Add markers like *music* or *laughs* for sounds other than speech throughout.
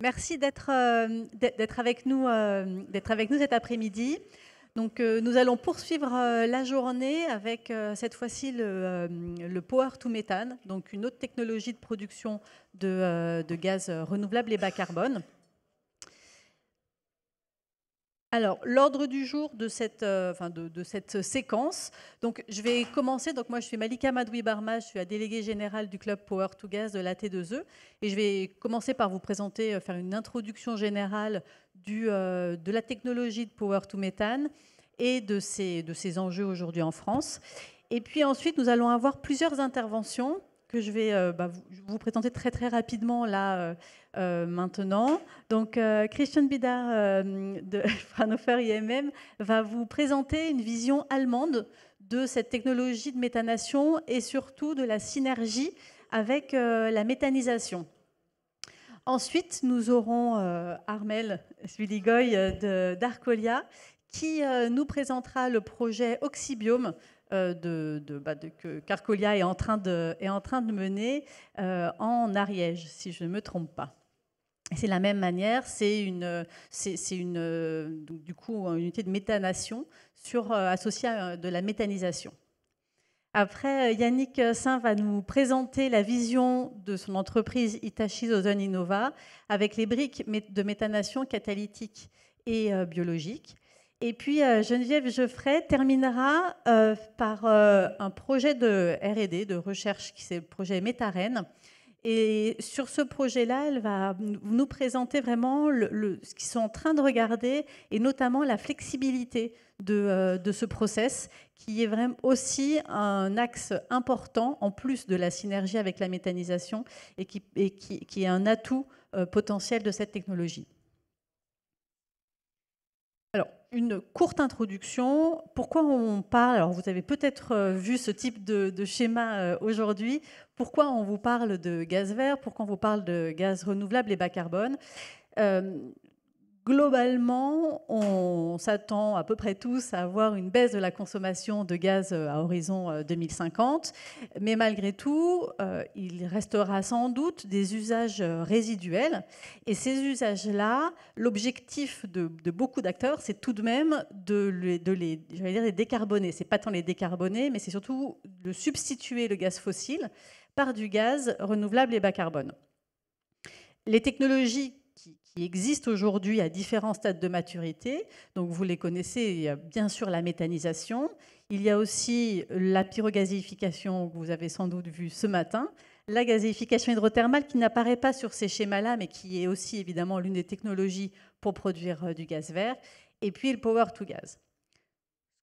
Merci d'être euh, avec, euh, avec, nous cet après-midi. Donc, euh, nous allons poursuivre la journée avec cette fois-ci le, Power to Methane, donc une autre technologie de production de, de gaz renouvelable et bas carbone. Alors, l'ordre du jour euh, de cette, séquence. Donc, je vais commencer. Donc, moi, je suis Malika Madoui-Barma, je suis la déléguée générale du club Power to Gas de la T2E. Et je vais commencer par vous présenter, euh, faire une introduction générale euh, de la technologie de Power to Methane et de ses enjeux aujourd'hui en France. Et puis ensuite, nous allons avoir plusieurs interventions que euh, bah, je vais vous, présenter très très rapidement là euh, euh, maintenant. Donc Christian Bidard de *laughs* Fraunhofer IMM va vous présenter une vision allemande de cette technologie de méthanation et surtout de la synergie avec la méthanisation. Ensuite, nous aurons Armel Suligoy d'Arcolia qui nous présentera le projet Oxybiome euh, bah, de, que Carcolia est en train de, mener euh, en Ariège, si je ne me trompe pas. C'est la même manière, c'est une, c'est, euh, du coup, une unité de méthanation sur, associée à de la méthanisation. Après, Yannick Saint va nous présenter la vision de son entreprise Itachi Ozon Innova avec les briques de méthanation catalytique et biologique et puis euh, Geneviève Geoffrey terminera euh, par euh, un projet de RD, de recherche, qui c'est le projet Métarène. Et sur ce projet-là, elle va nous présenter vraiment ce qu'ils sont en train de regarder et notamment la flexibilité de, ce process qui est vraiment aussi un axe important en plus de la synergie avec la méthanisation et qui est un atout potentiel de cette technologie. Alors, une courte introduction. Pourquoi on parle Alors, vous avez peut-être euh, vu ce type de, schéma euh, aujourd'hui. Pourquoi on vous parle de gaz vert Pourquoi on vous parle de gaz renouvelable et bas carbone euh, Globalement, on s'attend à peu près tous à avoir une baisse de la consommation de gaz euh, à horizon 2050, euh, mais malgré tout, euh, il restera sans doute des usages résiduels. Et ces usages-là, l'objectif de, beaucoup d'acteurs, c'est tout de même de les, de les, n'est décarboner. C'est pas tant les décarboner, mais c'est surtout de substituer le gaz fossile par du gaz renouvelable et bas carbone. Les technologies qui, existent aujourd'hui à différents stades de maturité. Donc vous les connaissez, il y a bien sûr la méthanisation, il y a aussi la pyrogazification que vous avez sans doute vu ce matin, la gazéification hydrothermale qui n'apparaît pas sur ces schémas-là, mais qui est aussi évidemment l'une des technologies pour produire euh, du gaz vert, et puis le power to gas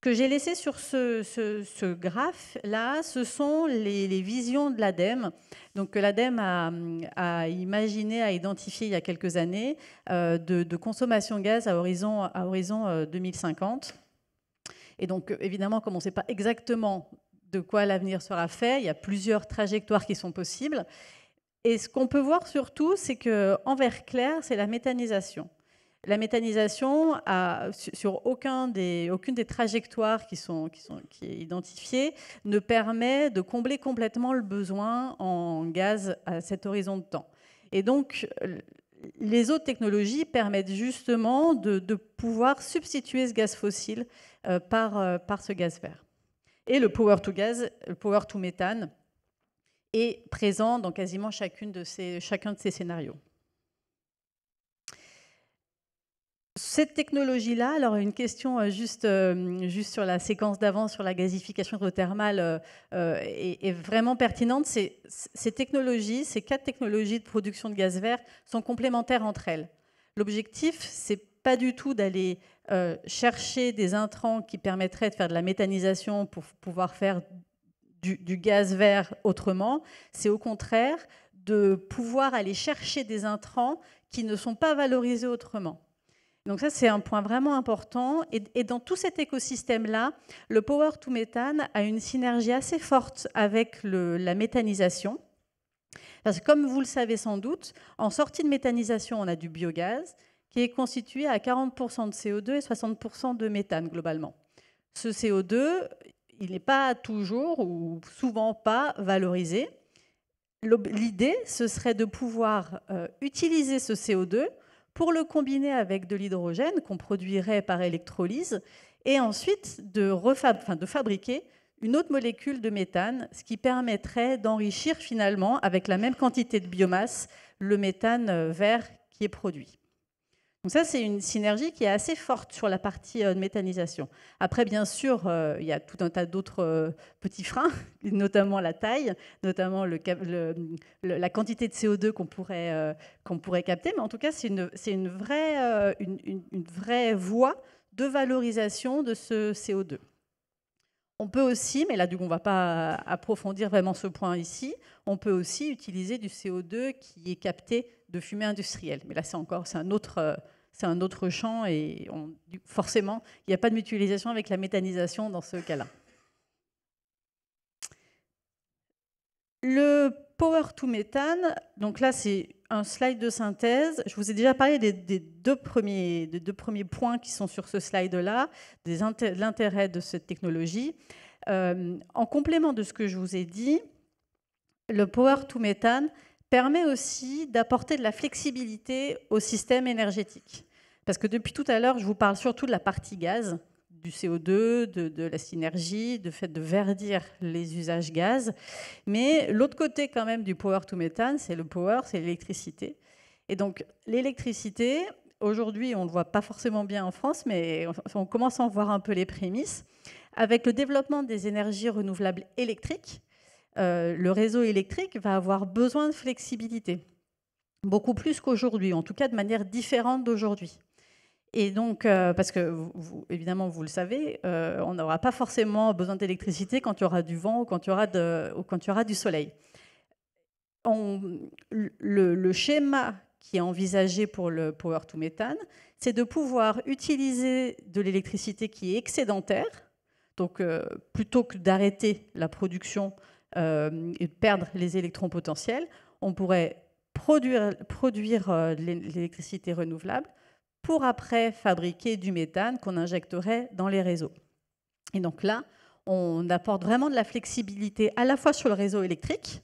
que j'ai laissé sur ce, graphe-là, ce sont les, visions de l'ADEME, donc que l'ADEME a, imaginé, a identifié il y a quelques années, euh, de, consommation gaz à horizon, à horizon 2050. Euh, Et donc, évidemment, comme on ne sait pas exactement de quoi l'avenir sera fait, il y a plusieurs trajectoires qui sont possibles. Et ce qu'on peut voir surtout, c'est que en vert clair, c'est la méthanisation. La méthanisation, sur aucune des trajectoires qui, sont, identifiées, ne permet de combler complètement le besoin en gaz à cet horizon de temps. Et donc, les autres technologies permettent justement de, pouvoir substituer ce gaz fossile euh, euh, par, ce gaz vert. Et le power to gas, le power to méthane, est présent dans quasiment chacun de ces scénarios. Cette technologie-là, alors une question euh, juste, euh, juste sur la séquence d'avant, sur la gazification hydrothermale, euh, est, vraiment pertinente. Ces, technologies, ces quatre technologies de production de gaz vert sont complémentaires entre elles. L'objectif, c'est pas du tout d'aller chercher des intrants qui permettraient de faire de la méthanisation pour pouvoir faire du gaz vert autrement. C'est au contraire de pouvoir aller chercher des intrants qui ne sont pas valorisés autrement. Donc ça, c'est un point vraiment important. Et, dans tout cet écosystème-là, le power to méthane a une synergie assez forte avec la méthanisation. Parce que comme vous le savez sans doute, en sortie de méthanisation, on a du biogaz qui est constitué à 40% de CO2 et 60% de méthane globalement. Ce CO2, il n'est pas toujours ou souvent pas valorisé. L'idée, ce serait de pouvoir euh, utiliser ce CO2 pour le combiner avec de l'hydrogène qu'on produirait par électrolyse et ensuite de, fabriquer une autre molécule de méthane, ce qui permettrait d'enrichir finalement avec la même quantité de biomasse le méthane euh, vert qui est produit. Donc ça, c'est une synergie qui est assez forte sur la partie euh, de méthanisation. Après, bien sûr, euh, il y a tout un tas d'autres euh, petits freins, *laughs* notamment la taille, notamment le, la quantité de CO2 qu'on pourrait, qu'on pourrait capter, mais en tout cas, c'est une, une, vraie, une, vraie voie de valorisation de ce CO2. On peut aussi, mais là du coup on ne va pas approfondir vraiment ce point ici, on peut aussi utiliser du CO2 qui est capté de fumée industrielle. Mais là, c'est encore, c'est un autre, euh, c'est un autre champ et on, forcément, il n'y a pas de mutualisation avec la méthanisation dans ce cas-là. Le power to méthane, donc là, c'est un slide de synthèse. Je vous ai déjà parlé des, deux, premiers, des deux, premiers, points qui sont sur ce slide-là, l'intérêt de cette technologie. Euh, en complément de ce que je vous ai dit, le power to méthane, permet aussi d'apporter de la flexibilité au système énergétique. Parce que depuis tout à l'heure, je vous parle surtout de la partie gaz, du CO2, de, la synergie, de fait de verdir les usages gaz. Mais l'autre côté quand même du power to methane, c'est le power, c'est l'électricité. Et donc l'électricité, aujourd'hui on ne le voit pas forcément bien en France, mais on commence à en voir un peu les prémices. Avec le développement des énergies renouvelables électriques, euh, le réseau électrique va avoir besoin de flexibilité, beaucoup plus qu'aujourd'hui, en tout cas de manière différente d'aujourd'hui. Et donc, euh, parce que évidemment, vous le savez, euh, on n'aura pas forcément besoin d'électricité quand il y aura du vent ou quand il y aura, de, quand du soleil. On, le, schéma qui est envisagé pour le power to méthane, c'est de pouvoir utiliser de l'électricité qui est excédentaire, donc plutôt que d'arrêter la production euh, et perdre les électrons potentiels, on pourrait produire, produire euh, l'électricité renouvelable pour après fabriquer du méthane qu'on injecterait dans les réseaux. Et donc là, on apporte vraiment de la flexibilité à la fois sur le réseau électrique,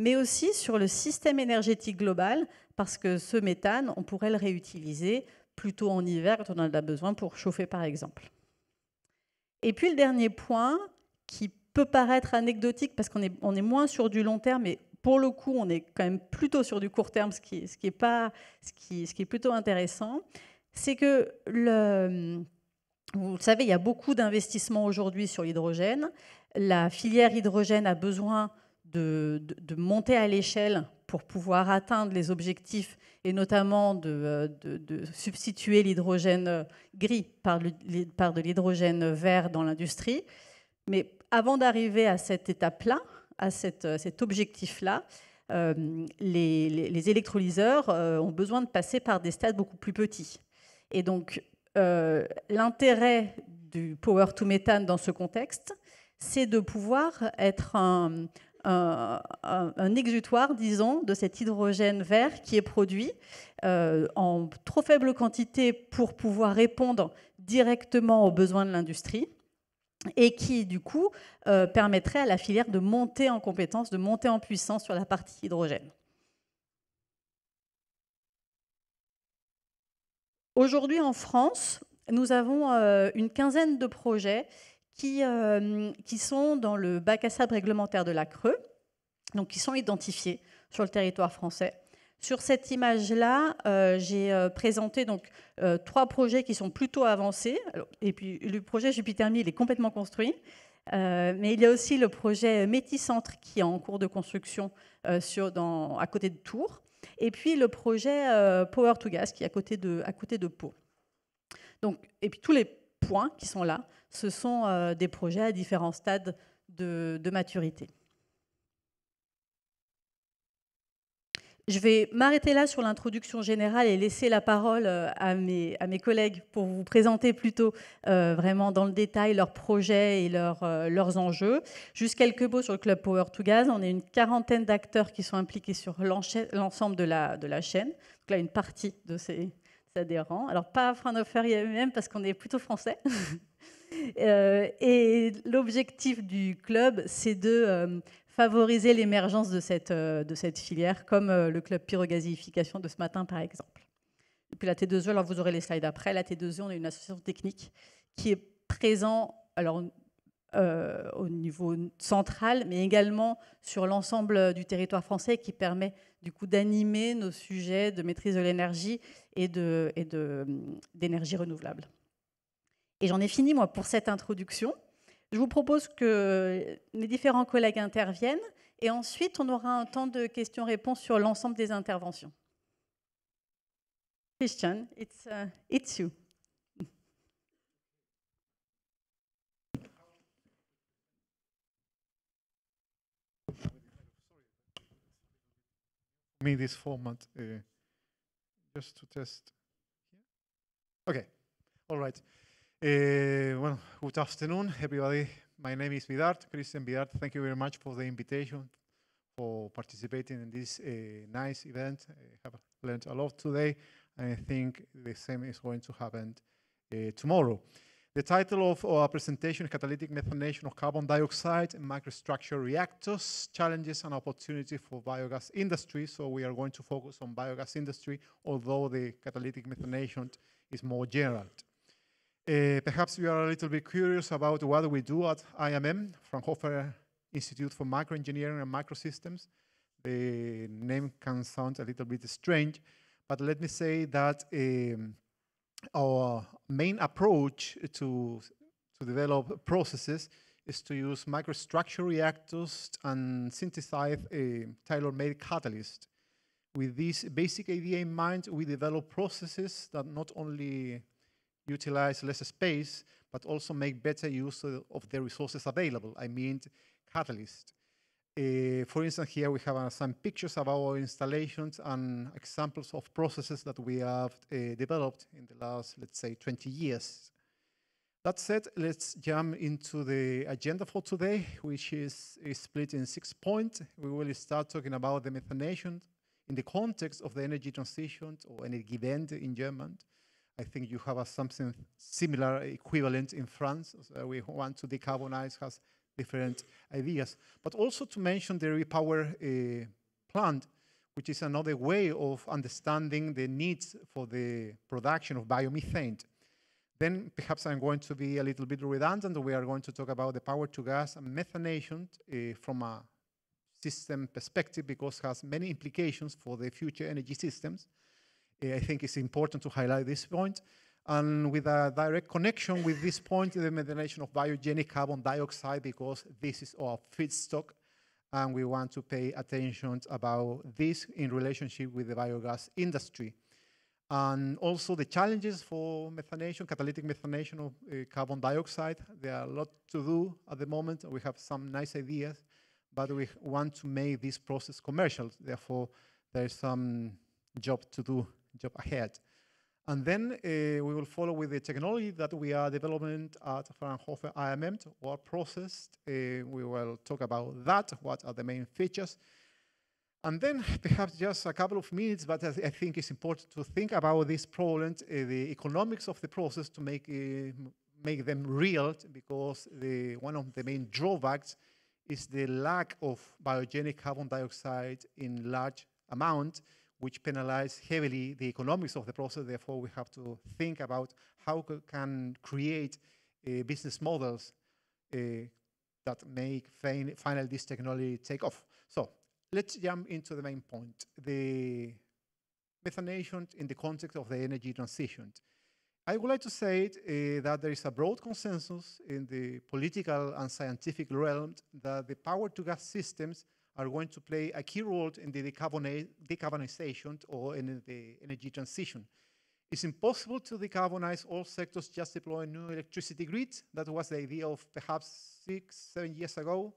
mais aussi sur le système énergétique global, parce que ce méthane, on pourrait le réutiliser plutôt en hiver quand on en a besoin pour chauffer, par exemple. Et puis le dernier point qui peut paraître anecdotique parce qu'on est, on est moins sur du long terme mais pour le coup, on est quand même plutôt sur du court terme, ce qui, est, ce qui est, pas, ce qui, ce qui est plutôt intéressant. C'est que, le, vous le savez, il y a beaucoup d'investissements aujourd'hui sur l'hydrogène. La filière hydrogène a besoin de, de, monter à l'échelle pour pouvoir atteindre les objectifs et notamment de, de, de substituer l'hydrogène gris par, le, par de l'hydrogène vert dans l'industrie. Mais avant d'arriver à cette étape-là, à euh, cet objectif-là, euh, les, électrolyseurs euh, ont besoin de passer par des stades beaucoup plus petits. Et donc, l'intérêt du power to méthane dans ce contexte, c'est de pouvoir être un, exutoire, disons, de cet hydrogène vert qui est produit en trop faible quantité pour pouvoir répondre directement aux besoins de l'industrie et qui, du coup, euh, permettrait à la filière de monter en compétence, de monter en puissance sur la partie hydrogène. Aujourd'hui, en France, nous avons euh, une quinzaine de projets qui, euh, qui, sont dans le bac à sable réglementaire de la Creux, donc qui sont identifiés sur le territoire français. Sur cette image-là, euh, j'ai euh, présenté donc euh, trois projets qui sont plutôt avancés. et puis le projet Jupiter il est complètement construit. mais il y a aussi le projet Métis Centre qui est en cours de construction à côté de Tours. Et puis le projet Power to Gas qui est à côté de, à côté de Pau. Donc, et puis tous les points qui sont là, ce sont des projets à différents stades de maturité. Je vais m'arrêter là sur l'introduction générale et laisser la parole euh, à mes, à mes collègues pour vous présenter plutôt euh, vraiment dans le détail leurs projets et leurs, euh, leurs enjeux. Juste quelques mots sur le club Power to Gaz. On est une quarantaine d'acteurs qui sont impliqués sur l'ensemble de la, de la chaîne. Donc là, une partie de ces, adhérents. Alors pas Fraunhofer IMM parce qu'on est plutôt français. *laughs* et l'objectif du club, c'est de favoriser l'émergence de cette, euh, de cette filière, comme euh, le club pyrogazification de ce matin, par exemple. Et puis la T2E, alors vous aurez les slides après. La T2E, on est une association technique qui est présente alors, euh, au niveau central, mais également sur l'ensemble du territoire français qui permet du coup d'animer nos sujets de maîtrise de l'énergie et d'énergie de, et de, renouvelable. Et j'en ai fini, moi, pour cette introduction. Je vous propose que les différents collègues interviennent et ensuite on aura un temps de questions-réponses sur l'ensemble des interventions. Christian, it's, uh, it's you. me this format uh, just to test. Okay, all right. Uh, eh, well, good afternoon, everybody. My name is Vidart, Christian Vidart. Thank you very much for the invitation, for participating in this uh, nice event. I have learned a lot today, and I think the same is going to happen uh, tomorrow. The title of our presentation is Catalytic Methanation of Carbon Dioxide in Microstructure Reactors, Challenges and Opportunities for Biogas Industry. So we are going to focus on biogas industry, although the catalytic methanation is more general. Uh, perhaps you are a little bit curious about what we do at IMM, Fraunhofer Institute for Microengineering and Microsystems. The name can sound a little bit strange, but let me say that um, our main approach to, to develop processes is to use microstructure reactors and synthesize a tailor-made catalyst. With this basic idea in mind, we develop processes that not only utilize less space, but also make better use of the resources available. I mean, Catalyst. Uh, for instance, here we have uh, some pictures of our installations and examples of processes that we have uh, developed in the last, let's say, 20 years. That said, let's jump into the agenda for today, which is, is split in six points. We will start talking about the methanation in the context of the energy transition or energy event in German. I think you have a, something similar equivalent in France. So we want to decarbonize has different ideas. But also to mention the repower uh, plant, which is another way of understanding the needs for the production of biomethane. Then perhaps I'm going to be a little bit redundant. We are going to talk about the power to gas and methanation uh, from a system perspective because it has many implications for the future energy systems. Eh, I think it's important to highlight this point. And with a direct connection with this point the methylation of biogenic carbon dioxide, because this is our feedstock, and we want to pay attention about this in relationship with the biogas industry. And also the challenges for methanation, catalytic methanation of uh, carbon dioxide. There are a lot to do at the moment. We have some nice ideas, but we want to make this process commercial. Therefore, there's some job to do job ahead. And then uh, we will follow with the technology that we are developing at Fraunhofer IMM, or process. Uh, eh, we will talk about that, what are the main features. And then *laughs* perhaps just a couple of minutes, but I, th I think it's important to think about this problem, uh, the economics of the process to make, make them real, because the, one of the main drawbacks is the lack of biogenic carbon dioxide in large amount which penalize heavily the economics of the process. Therefore, we have to think about how can create uh, business models uh, that make fin final this technology take off. So let's jump into the main point, the methanation in the context of the energy transition. I would like to say it, uh, that there is a broad consensus in the political and scientific realm that the power to gas systems are going to play a key role in the decarbonization or in the energy transition. It's impossible to decarbonize all sectors just deploying new electricity grids. That was the idea of perhaps six, seven years ago,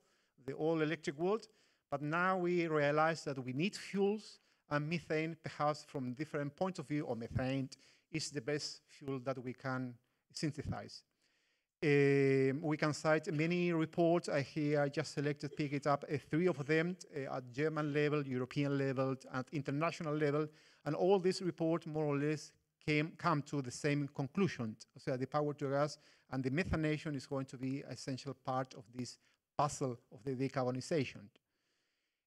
the all electric world. But now we realize that we need fuels and methane, perhaps from different points of view, or methane is the best fuel that we can synthesize. Um, we can cite many reports. I here I just selected, pick it up, uh, three of them uh, at German level, European level, at international level, and all these reports more or less came come to the same conclusion. So the power to gas and the methanation is going to be an essential part of this puzzle of the decarbonization.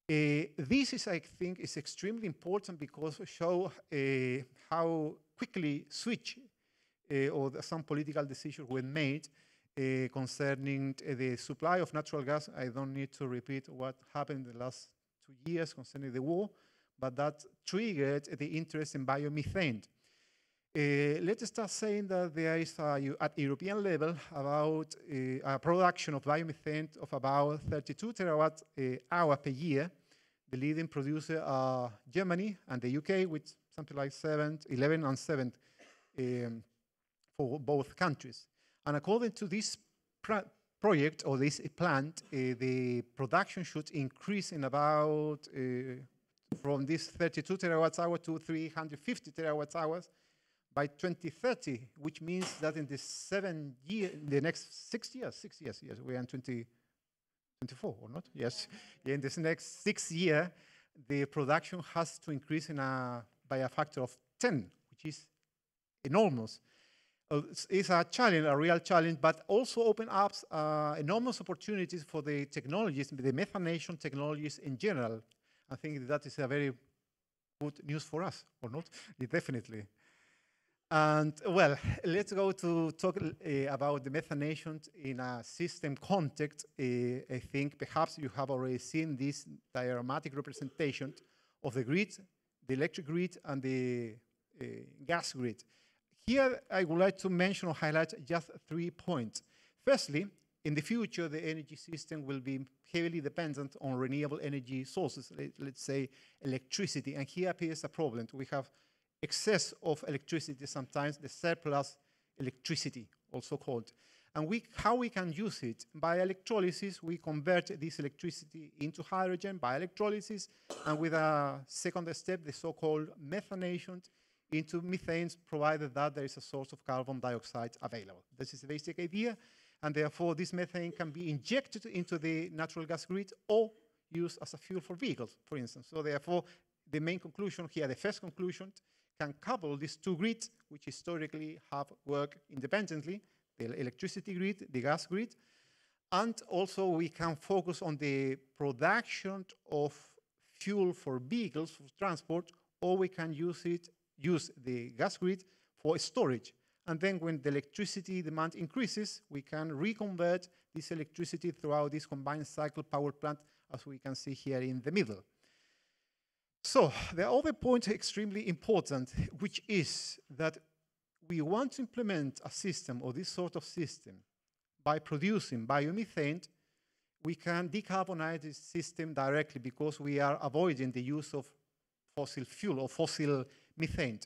Uh, this is, I think, is extremely important because show uh, how quickly switch Eh, or some political decisions were made eh, concerning eh, the supply of natural gas. I don't need to repeat what happened in the last two years concerning the war, but that triggered the interest in biomethane. Uh, let's start saying that there is a, at European level about uh, a production of biomethane of about 32 terawatt uh, hour per year. The leading producer are Germany and the UK with something like seven, 11 and 7 um, for both countries. And according to this project or this plant, uh, the production should increase in about uh, from this 32 terawatts hour to 350 terawatts hours by 2030, which means that in the seven year, the next six years, six years, yes, we are in 2024 or not? Yes, in this next six year, the production has to increase in a, by a factor of 10, which is enormous is a challenge, a real challenge, but also open up uh, enormous opportunities for the technologies, the methanation technologies in general. I think that is a very good news for us, or not? *laughs* Definitely. And well, let's go to talk uh, about the methanation in a system context. Uh, I think perhaps you have already seen this diagrammatic representation of the grid, the electric grid, and the uh, gas grid. Here, I would like to mention or highlight just three points. Firstly, in the future, the energy system will be heavily dependent on renewable energy sources, let's say electricity. And here appears a problem. We have excess of electricity sometimes, the surplus electricity, also called. And we, how we can use it? By electrolysis, we convert this electricity into hydrogen by electrolysis, and with a second step, the so-called methanation, into methanes, provided that there is a source of carbon dioxide available. This is the basic idea, and therefore this methane can be injected into the natural gas grid or used as a fuel for vehicles, for instance. So therefore, the main conclusion here, the first conclusion, can couple these two grids, which historically have worked independently, the electricity grid, the gas grid, and also we can focus on the production of fuel for vehicles, for transport, or we can use it use the gas grid for storage. And then when the electricity demand increases, we can reconvert this electricity throughout this combined cycle power plant, as we can see here in the middle. So the other point extremely important, which is that we want to implement a system or this sort of system by producing biomethane, we can decarbonize the system directly because we are avoiding the use of fossil fuel or fossil methane.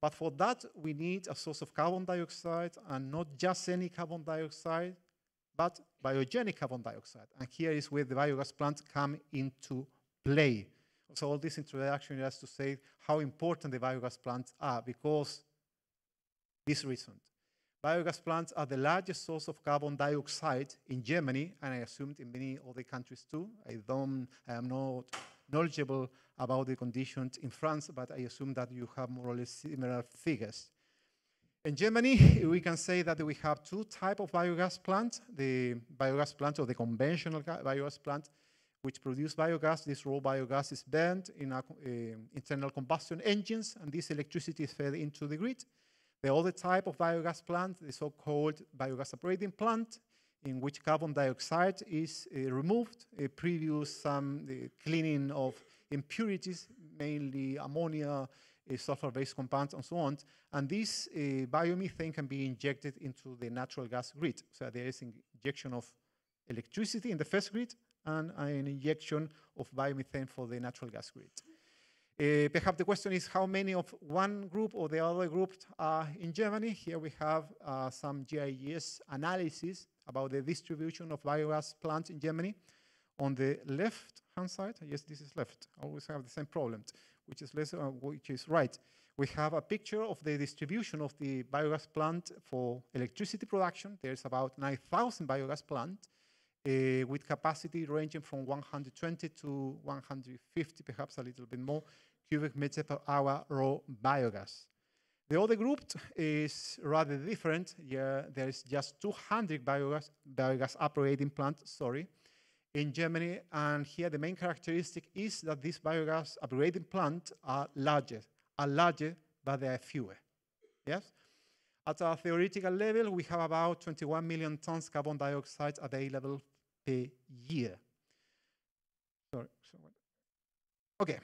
But for that, we need a source of carbon dioxide, and not just any carbon dioxide, but biogenic carbon dioxide. And here is where the biogas plants come into play. So all this introduction has to say how important the biogas plants are, because this reason. Biogas plants are the largest source of carbon dioxide in Germany, and I assumed in many other countries too. I, don't, I am not knowledgeable about the conditions in France, but I assume that you have more or less similar figures. In Germany, *laughs* we can say that we have two types of biogas plants, the biogas plant or the conventional biogas plant, which produce biogas. This raw biogas is burned in uh, internal combustion engines, and this electricity is fed into the grid. The other type of biogas plant, the so-called biogas operating plant, in which carbon dioxide is uh, removed, uh, previous some um, cleaning of impurities, mainly ammonia, sulfur-based compounds, and so on. And this uh, biomethane can be injected into the natural gas grid. So there is injection of electricity in the first grid and an injection of biomethane for the natural gas grid. Uh, perhaps the question is how many of one group or the other group are in Germany. Here we have uh, some GIS analysis about the distribution of biogas plants in Germany. On the left-hand side, yes, this is left. I always have the same problem, which is less, uh, which is right. We have a picture of the distribution of the biogas plant for electricity production. There's about 9,000 biogas plants uh, with capacity ranging from 120 to 150, perhaps a little bit more, cubic meter per hour raw biogas. The other group is rather different. Yeah, there is just 200 biogas, biogas operating plants, sorry, in Germany. And here the main characteristic is that these biogas operating plants are larger, are larger, but they are fewer. Yes? At a theoretical level, we have about 21 million tons carbon dioxide available per year. Sorry, sorry. Okay.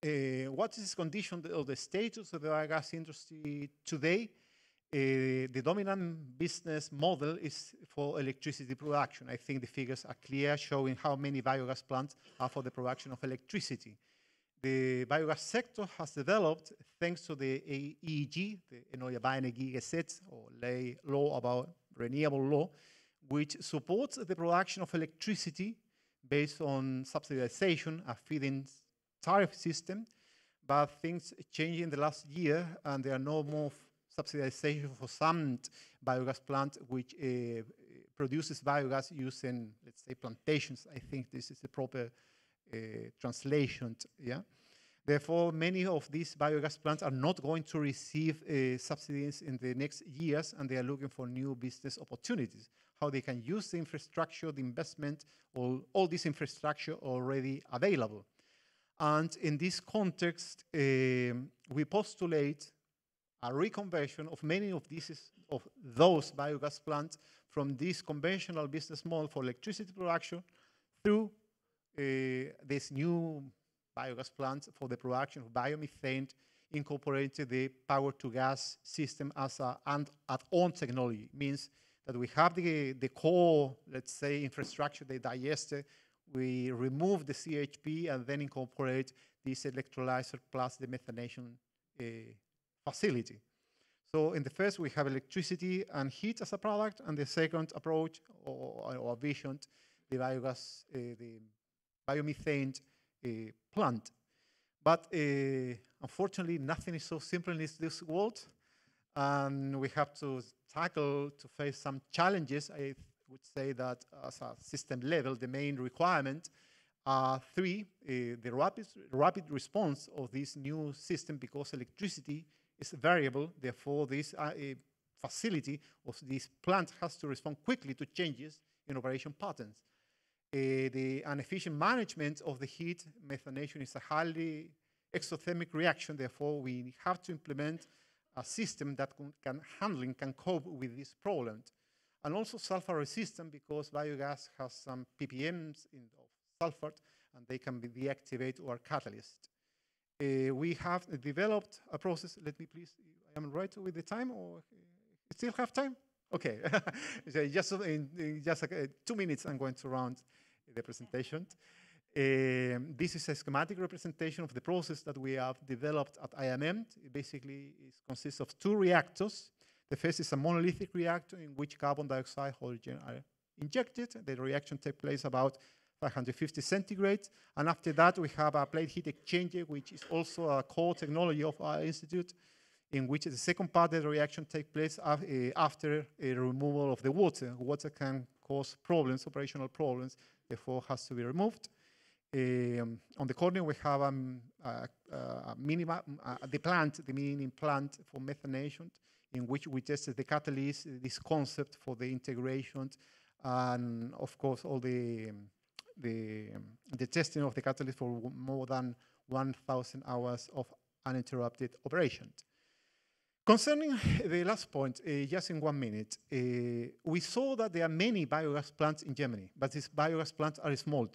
Uh, what is the condition of the status of the biogas industry today? Uh, the dominant business model is for electricity production. I think the figures are clear, showing how many biogas plants are for the production of electricity. The biogas sector has developed thanks to the AEG, the Erneuerbare Energiegesetz, or lay law about renewable law, which supports the production of electricity based on subsidization of feed in tariff system, but things changed in the last year, and there are no more subsidization for some biogas plants which uh, produces biogas using, let's say, plantations. I think this is the proper uh, translation. Yeah. Therefore, many of these biogas plants are not going to receive uh, subsidies in the next years, and they are looking for new business opportunities. How they can use the infrastructure, the investment, all, all this infrastructure already available. And in this context, um, we postulate a reconversion of many of these of those biogas plants from this conventional business model for electricity production through uh, this new biogas plant for the production of biomethane incorporated the power to gas system as a and at on technology means that we have the the core let's say infrastructure the digester we remove the CHP and then incorporate this electrolyzer plus the methanation uh, facility. So in the first, we have electricity and heat as a product, and the second approach or, or vision, the biogas, uh, the biomethane uh, plant. But uh, unfortunately, nothing is so simple in this world, and we have to tackle to face some challenges. I would say that as a system level, the main requirement are three, uh, the rapid, rapid response of this new system because electricity is variable, therefore this uh, facility of this plant has to respond quickly to changes in operation patterns. Uh, the inefficient management of the heat methanation is a highly exothermic reaction, therefore we have to implement a system that can, can handling, can cope with these problems and also sulfur resistant because biogas has some ppms of sulfur and they can be deactivated or Uh, we have developed a process. Let me please, I am right with the time or uh, still have time? Okay, *laughs* so just, in, in just like uh, two minutes, I'm going to round the presentation. Um, this is a schematic representation of the process that we have developed at IMM. It basically consists of two reactors the first is a monolithic reactor in which carbon dioxide hydrogen are injected. The reaction takes place about 550 centigrade. And after that, we have a plate heat exchanger, which is also a core technology of our institute, in which the second part of the reaction takes place eh, after a removal of the water. Water can cause problems, operational problems, therefore has to be removed. Um, on the corner, we have um, minima, uh, the plant, the main plant for methanation, in which we tested the catalyst, this concept for the integration, and of course all the the, the testing of the catalyst for more than 1,000 hours of uninterrupted operation. Concerning the last point, uh, just in one minute, uh, we saw that there are many biogas plants in Germany, but these biogas plants are small.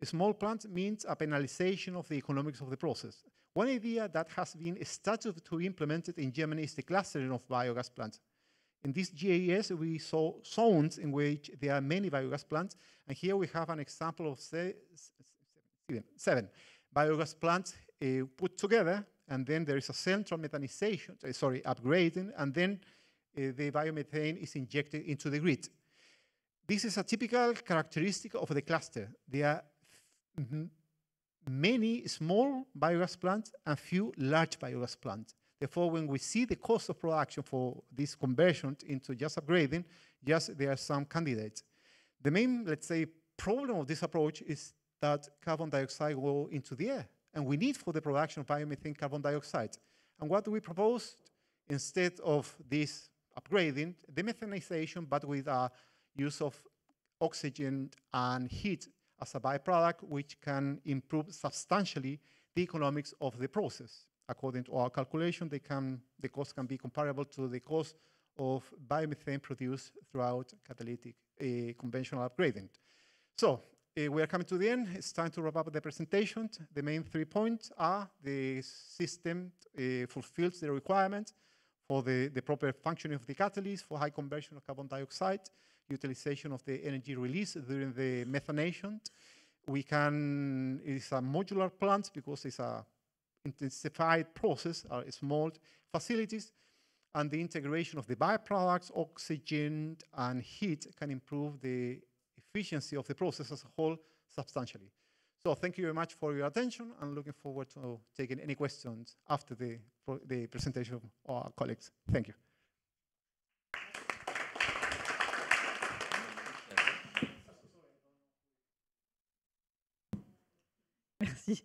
A small plant means a penalization of the economics of the process. One idea that has been started to be implemented in Germany is the clustering of biogas plants. In this GIS, we saw zones in which there are many biogas plants, and here we have an example of se seven, seven biogas plants uh, put together, and then there is a central methanization, uh, sorry, upgrading, and then uh, the biomethane is injected into the grid. This is a typical characteristic of the cluster. There are mm-hmm, many small biogas plants and few large biogas plants. Therefore, when we see the cost of production for this conversion into just upgrading, yes, there are some candidates. The main, let's say, problem of this approach is that carbon dioxide will into the air, and we need for the production of biomethane carbon dioxide. And what do we propose? Instead of this upgrading, the methanization, but with a uh, use of oxygen and heat as a byproduct, which can improve substantially the economics of the process. According to our calculation, can, the cost can be comparable to the cost of biomethane produced throughout catalytic uh, conventional upgrading. So uh, we are coming to the end. It's time to wrap up the presentation. The main three points are the system uh, fulfills the requirements for the, the proper functioning of the catalyst for high conversion of carbon dioxide utilization of the energy release during the methanation. We can, it's a modular plant because it's a intensified process, or uh, small facilities, and the integration of the byproducts, oxygen, and heat can improve the efficiency of the process as a whole substantially. So thank you very much for your attention and looking forward to taking any questions after the, the presentation of our colleagues. Thank you. Merci.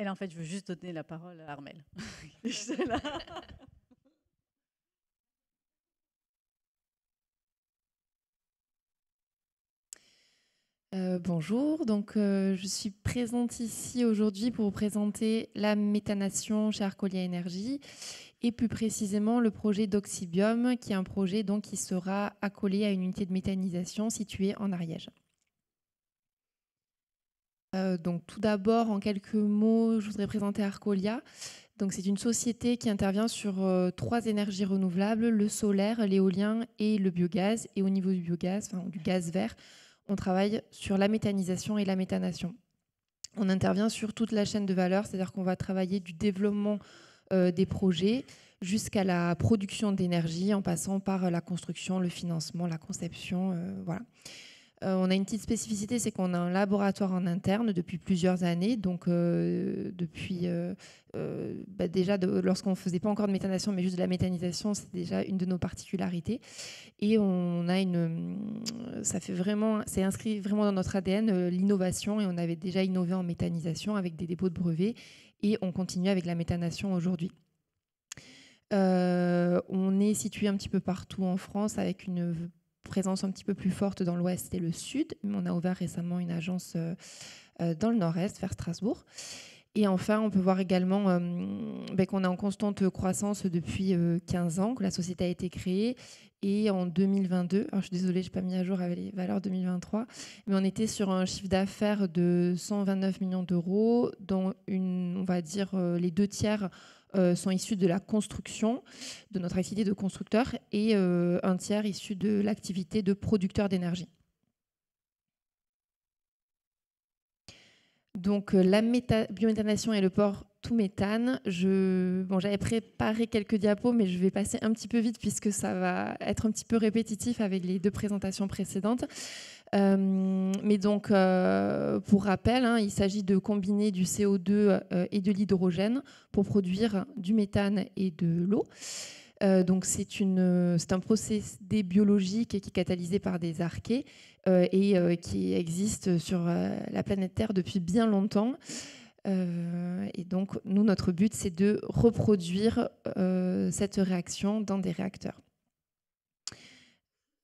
là, en fait, je veux juste donner la parole à Armel. *laughs* Euh, bonjour, donc euh, je suis présente ici aujourd'hui pour vous présenter la méthanation chez Arcolia Énergie et plus précisément le projet d'Oxybium, qui est un projet donc qui sera accolé à une unité de méthanisation située en Ariège. Euh, donc tout d'abord, en quelques mots, je voudrais présenter Arcolia. c'est une société qui intervient sur euh, trois énergies renouvelables le solaire, l'éolien et le biogaz. Et au niveau du biogaz, du gaz vert, on travaille sur la méthanisation et la méthanation. On intervient sur toute la chaîne de valeur, c'est-à-dire qu'on va travailler du développement euh, des projets jusqu'à la production d'énergie en passant par euh, la construction, le financement, la conception. Euh, voilà. on a une petite spécificité, c'est qu'on a un laboratoire en interne depuis plusieurs années. Donc, depuis bah, déjà, lorsqu'on ne faisait pas encore de méthanisation, mais juste de la méthanisation, c'est déjà une de nos particularités. Et on a une. Ça fait vraiment. C'est inscrit vraiment dans notre ADN, l'innovation. Et on avait déjà innové en méthanisation avec des dépôts de brevets et on continue avec la méthanation aujourd'hui. Euh, on est situé un petit peu partout en France avec une présence un petit peu plus forte dans l'ouest et le sud, on a ouvert récemment une agence euh, euh, dans le nord-est, vers Strasbourg. Et enfin, on peut voir également euh, ben, qu'on est en constante croissance depuis 15 euh, ans, que la société a été créée. Et en 2022, alors ah, je suis désolée, je n'ai pas mis à jour les valeurs 2023, mais on était sur un chiffre d'affaires de 129 millions d'euros, dont une, on va dire euh, les deux tiers sont issus de la construction, de notre activité de constructeur, et un tiers issu de l'activité de producteur d'énergie. Donc euh, la biométhanation et le port tout méthane. j'avais préparé quelques diapos, mais je vais passer un petit peu vite puisque ça va être un petit peu répétitif avec les deux présentations précédentes. Euh, mais donc, euh, pour rappel, hein, il s'agit de combiner du CO2 et de l'hydrogène pour produire du méthane et de l'eau. Euh, c'est euh, c'est un procédé biologique qui est catalysé par des archées euh, et qui existe sur la planète Terre depuis bien longtemps. et donc nous, notre but, c'est de reproduire cette réaction dans des réacteurs.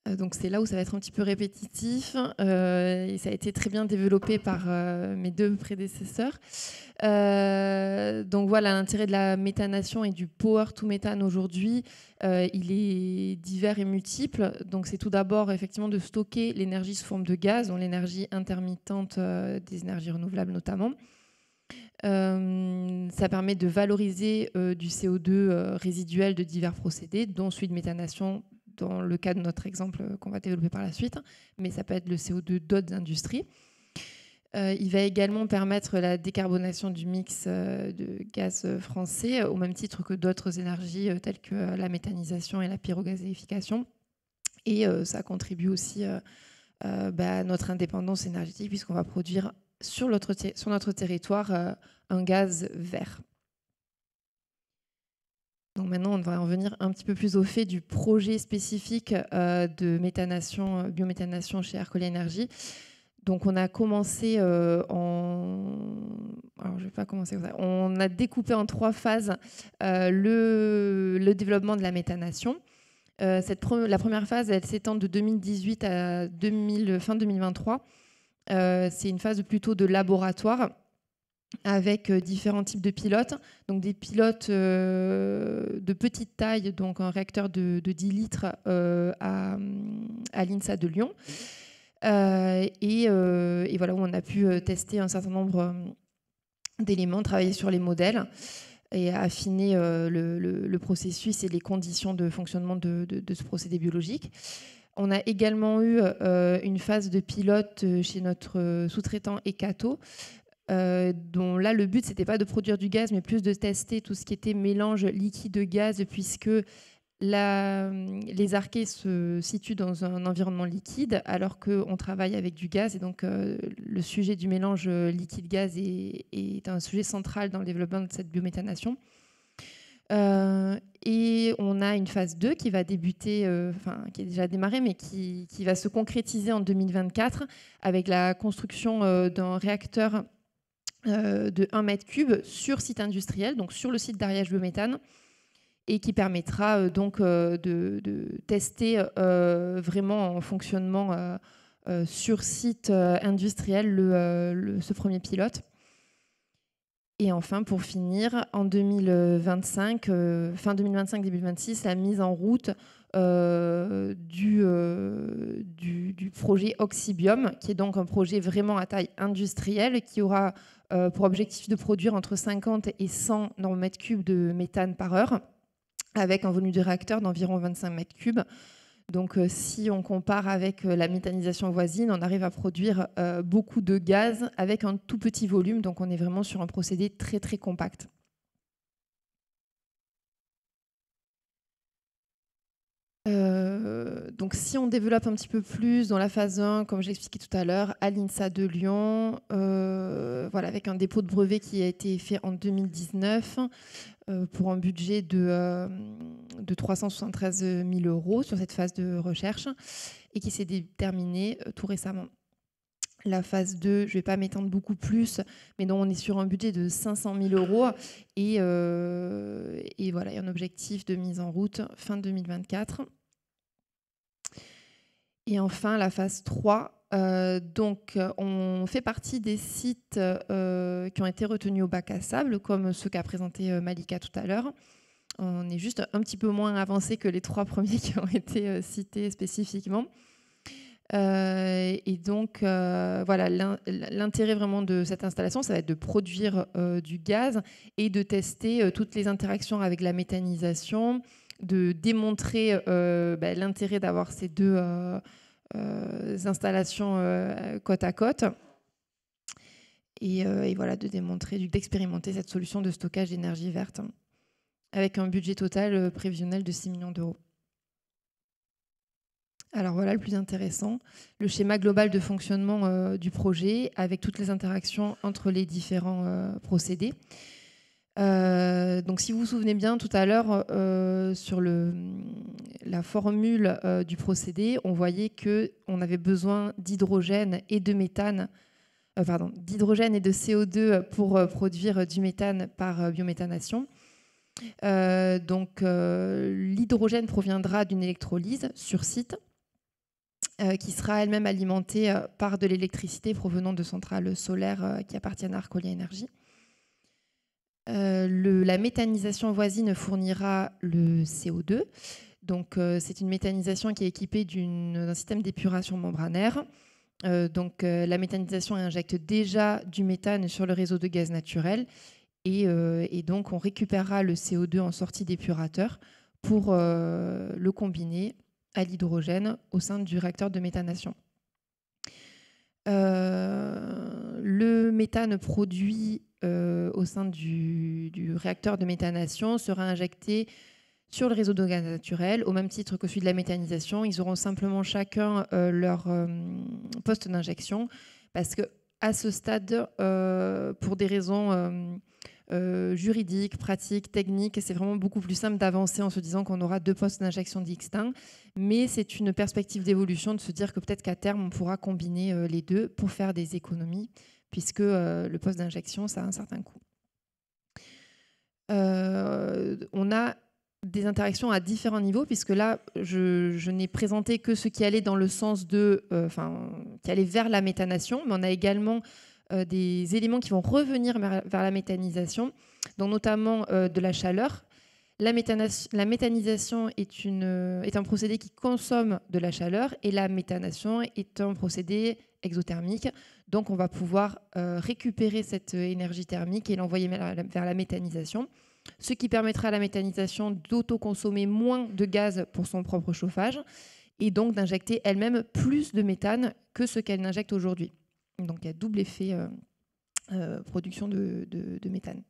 Euh, donc c'est là où ça va être un petit peu répétitif euh, et ça a été très bien développé par euh, mes deux prédécesseurs. donc voilà, l'intérêt de la méthanation et du power to méthane aujourd'hui, il est divers et multiple. Donc c'est tout d'abord effectivement de stocker l'énergie sous forme de gaz, dont l'énergie intermittente des énergies renouvelables notamment. ça permet de valoriser du CO2 résiduel de divers procédés, dont celui de méthanation dans le cas de notre exemple euh, qu'on va développer par la suite, hein, mais ça peut être le CO2 d'autres industries. Euh, il va également permettre la décarbonation du mix euh, de gaz français, au même titre que d'autres énergies telles que la méthanisation et la pyrogazéification. Et ça contribue aussi bah, à notre indépendance énergétique, puisqu'on va produire sur notre territoire un gaz vert. Donc maintenant, on va en venir un petit peu plus au fait du projet spécifique euh, de méthanation, euh, biométhanation chez Arcola Energy. Donc on a commencé euh, en... je vais pas commencer On a découpé en trois phases le, développement de la méthanation. Cette la première phase, elle s'étend de 2018 à fin 2023. C'est une phase plutôt de laboratoire avec euh, différents types de pilotes. Donc des pilotes euh, de petite taille, donc un réacteur de, 10 litres euh, à, l'INSA de Lyon. et, voilà où on a pu tester un certain nombre d'éléments, travailler sur les modèles et affiner le, processus et les conditions de fonctionnement de, de ce procédé biologique. On a également eu une phase de pilote chez notre sous-traitant Ecato, dont euh, là le but c'était pas de produire du gaz mais plus de tester tout ce qui était mélange liquide-gaz puisque les archées se situent dans un environnement liquide alors qu'on travaille avec du gaz et donc euh, le sujet du mélange euh, liquide-gaz est, un sujet central dans le développement de cette biométhanation. et on a une phase 2 qui va débuter, enfin qui est déjà démarrée, mais qui, va se concrétiser en 2024 avec la construction d'un réacteur euh, de 1 mètre cube sur site industriel, donc sur le site d'Ariage Biométhane, et qui permettra euh, donc euh, de, tester vraiment en fonctionnement sur site industriel ce premier pilote. Et enfin, pour finir, en 2025, fin 2025, début 2026, la mise en route du, du, projet Oxybium, qui est donc un projet vraiment à taille industrielle, qui aura euh, pour objectif de produire entre 50 et 100 mètres cubes de méthane par heure, avec un volume de réacteur d'environ 25 mètres cubes. Donc, euh, si on compare avec euh, la méthanisation voisine, on arrive à produire beaucoup de gaz avec un tout petit volume. Donc, on est vraiment sur un procédé très, très compact. Euh, donc si on développe un petit peu plus dans la phase 1, comme j'expliquais tout à l'heure, à l'INSA de Lyon, euh, voilà, avec un dépôt de brevet qui a été fait en 2019 euh, pour un budget de, de 373 000 euros sur cette phase de recherche et qui s'est déterminée tout récemment. La phase 2, je ne vais pas m'étendre beaucoup plus, mais dont on est sur un budget de 500 000 euros et, voilà, et un objectif de mise en route fin 2024. Et enfin, la phase 3, euh, donc, euh, on fait partie des sites euh, qui ont été retenus au bac à sable, comme ceux qu'a présenté Malika tout à l'heure. On est juste un petit peu moins avancé que les trois *laughs* premiers qui ont été cités spécifiquement. et donc, voilà, l'intérêt vraiment de cette installation, ça va être de produire du gaz et de tester toutes les interactions avec la méthanisation, de démontrer euh, bah, l'intérêt d'avoir ces deux euh, euh, installations côte à côte. Et, voilà, de démontrer, d'expérimenter cette solution de stockage d'énergie verte avec un budget total prévisionnel de 6 millions d'euros. Alors voilà le plus intéressant, le schéma global de fonctionnement du projet avec toutes les interactions entre les différents procédés. Euh, donc si vous vous souvenez bien, tout à l'heure, euh, sur la formule euh, du procédé, on voyait qu'on avait besoin d'hydrogène et de méthane, pardon, d'hydrogène et de CO2 pour produire du méthane par biométhanation. donc l'hydrogène proviendra d'une électrolyse sur site qui sera elle-même alimentée par de l'électricité provenant de centrales solaires qui appartiennent à Arcolia Énergie. Euh, la méthanisation voisine fournira le CO2. Donc, euh, c'est une méthanisation qui est équipée d'un système d'épuration membranaire. Euh, donc, la méthanisation injecte déjà du méthane sur le réseau de gaz naturel. Et, et donc, on récupérera le CO2 en sortie d'épurateur pour le combiner à l'hydrogène au sein du réacteur de méthanation. le méthane produit euh, au sein du, réacteur de méthanation sera injecté sur le réseau de gaz naturel, au même titre que celui de la méthanisation. Ils auront simplement chacun euh, leur euh, poste d'injection, parce que à ce stade, pour des raisons juridiques, pratiques, techniques, c'est vraiment beaucoup plus simple d'avancer en se disant qu'on aura deux postes d'injection distincts. Mais c'est une perspective d'évolution de se dire que peut-être qu'à terme, on pourra combiner les deux pour faire des économies puisque euh, le poste d'injection, ça a un certain coût. Euh, on a des interactions à différents niveaux, puisque là, je, n'ai présenté que ce qui allait dans le sens de, euh, qui allait vers la méthanation, mais on a également des éléments qui vont revenir vers, la méthanisation, dont notamment de la chaleur. La, méthanisation est, une, est un procédé qui consomme de la chaleur et la méthanation est un procédé exothermique. Donc on va pouvoir euh, récupérer cette euh, énergie thermique et l'envoyer vers la méthanisation, ce qui permettra à la méthanisation d'autoconsommer moins de gaz pour son propre chauffage et donc d'injecter elle-même plus de méthane que ce qu'elle injecte aujourd'hui. Donc il y a double effet euh, production de méthane.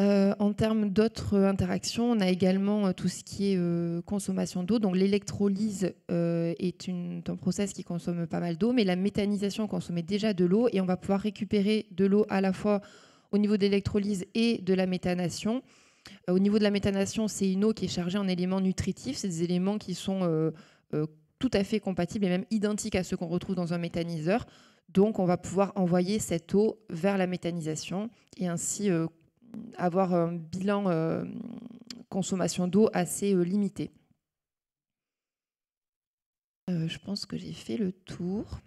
Euh, en termes d'autres euh, interactions, on a également euh, tout ce qui est consommation d'eau. Donc l'électrolyse est une, un process qui consomme pas mal d'eau, mais la méthanisation consommait déjà de l'eau et on va pouvoir récupérer de l'eau à la fois au niveau de l'électrolyse et de la méthanation. au niveau de la méthanation, c'est une eau qui est chargée en éléments nutritifs, c'est des éléments qui sont tout à fait compatibles et même identiques à ceux qu'on retrouve dans un méthaniseur. Donc on va pouvoir envoyer cette eau vers la méthanisation et ainsi avoir un bilan euh, consommation d'eau assez euh, limité. Euh, je pense que j'ai fait le tour.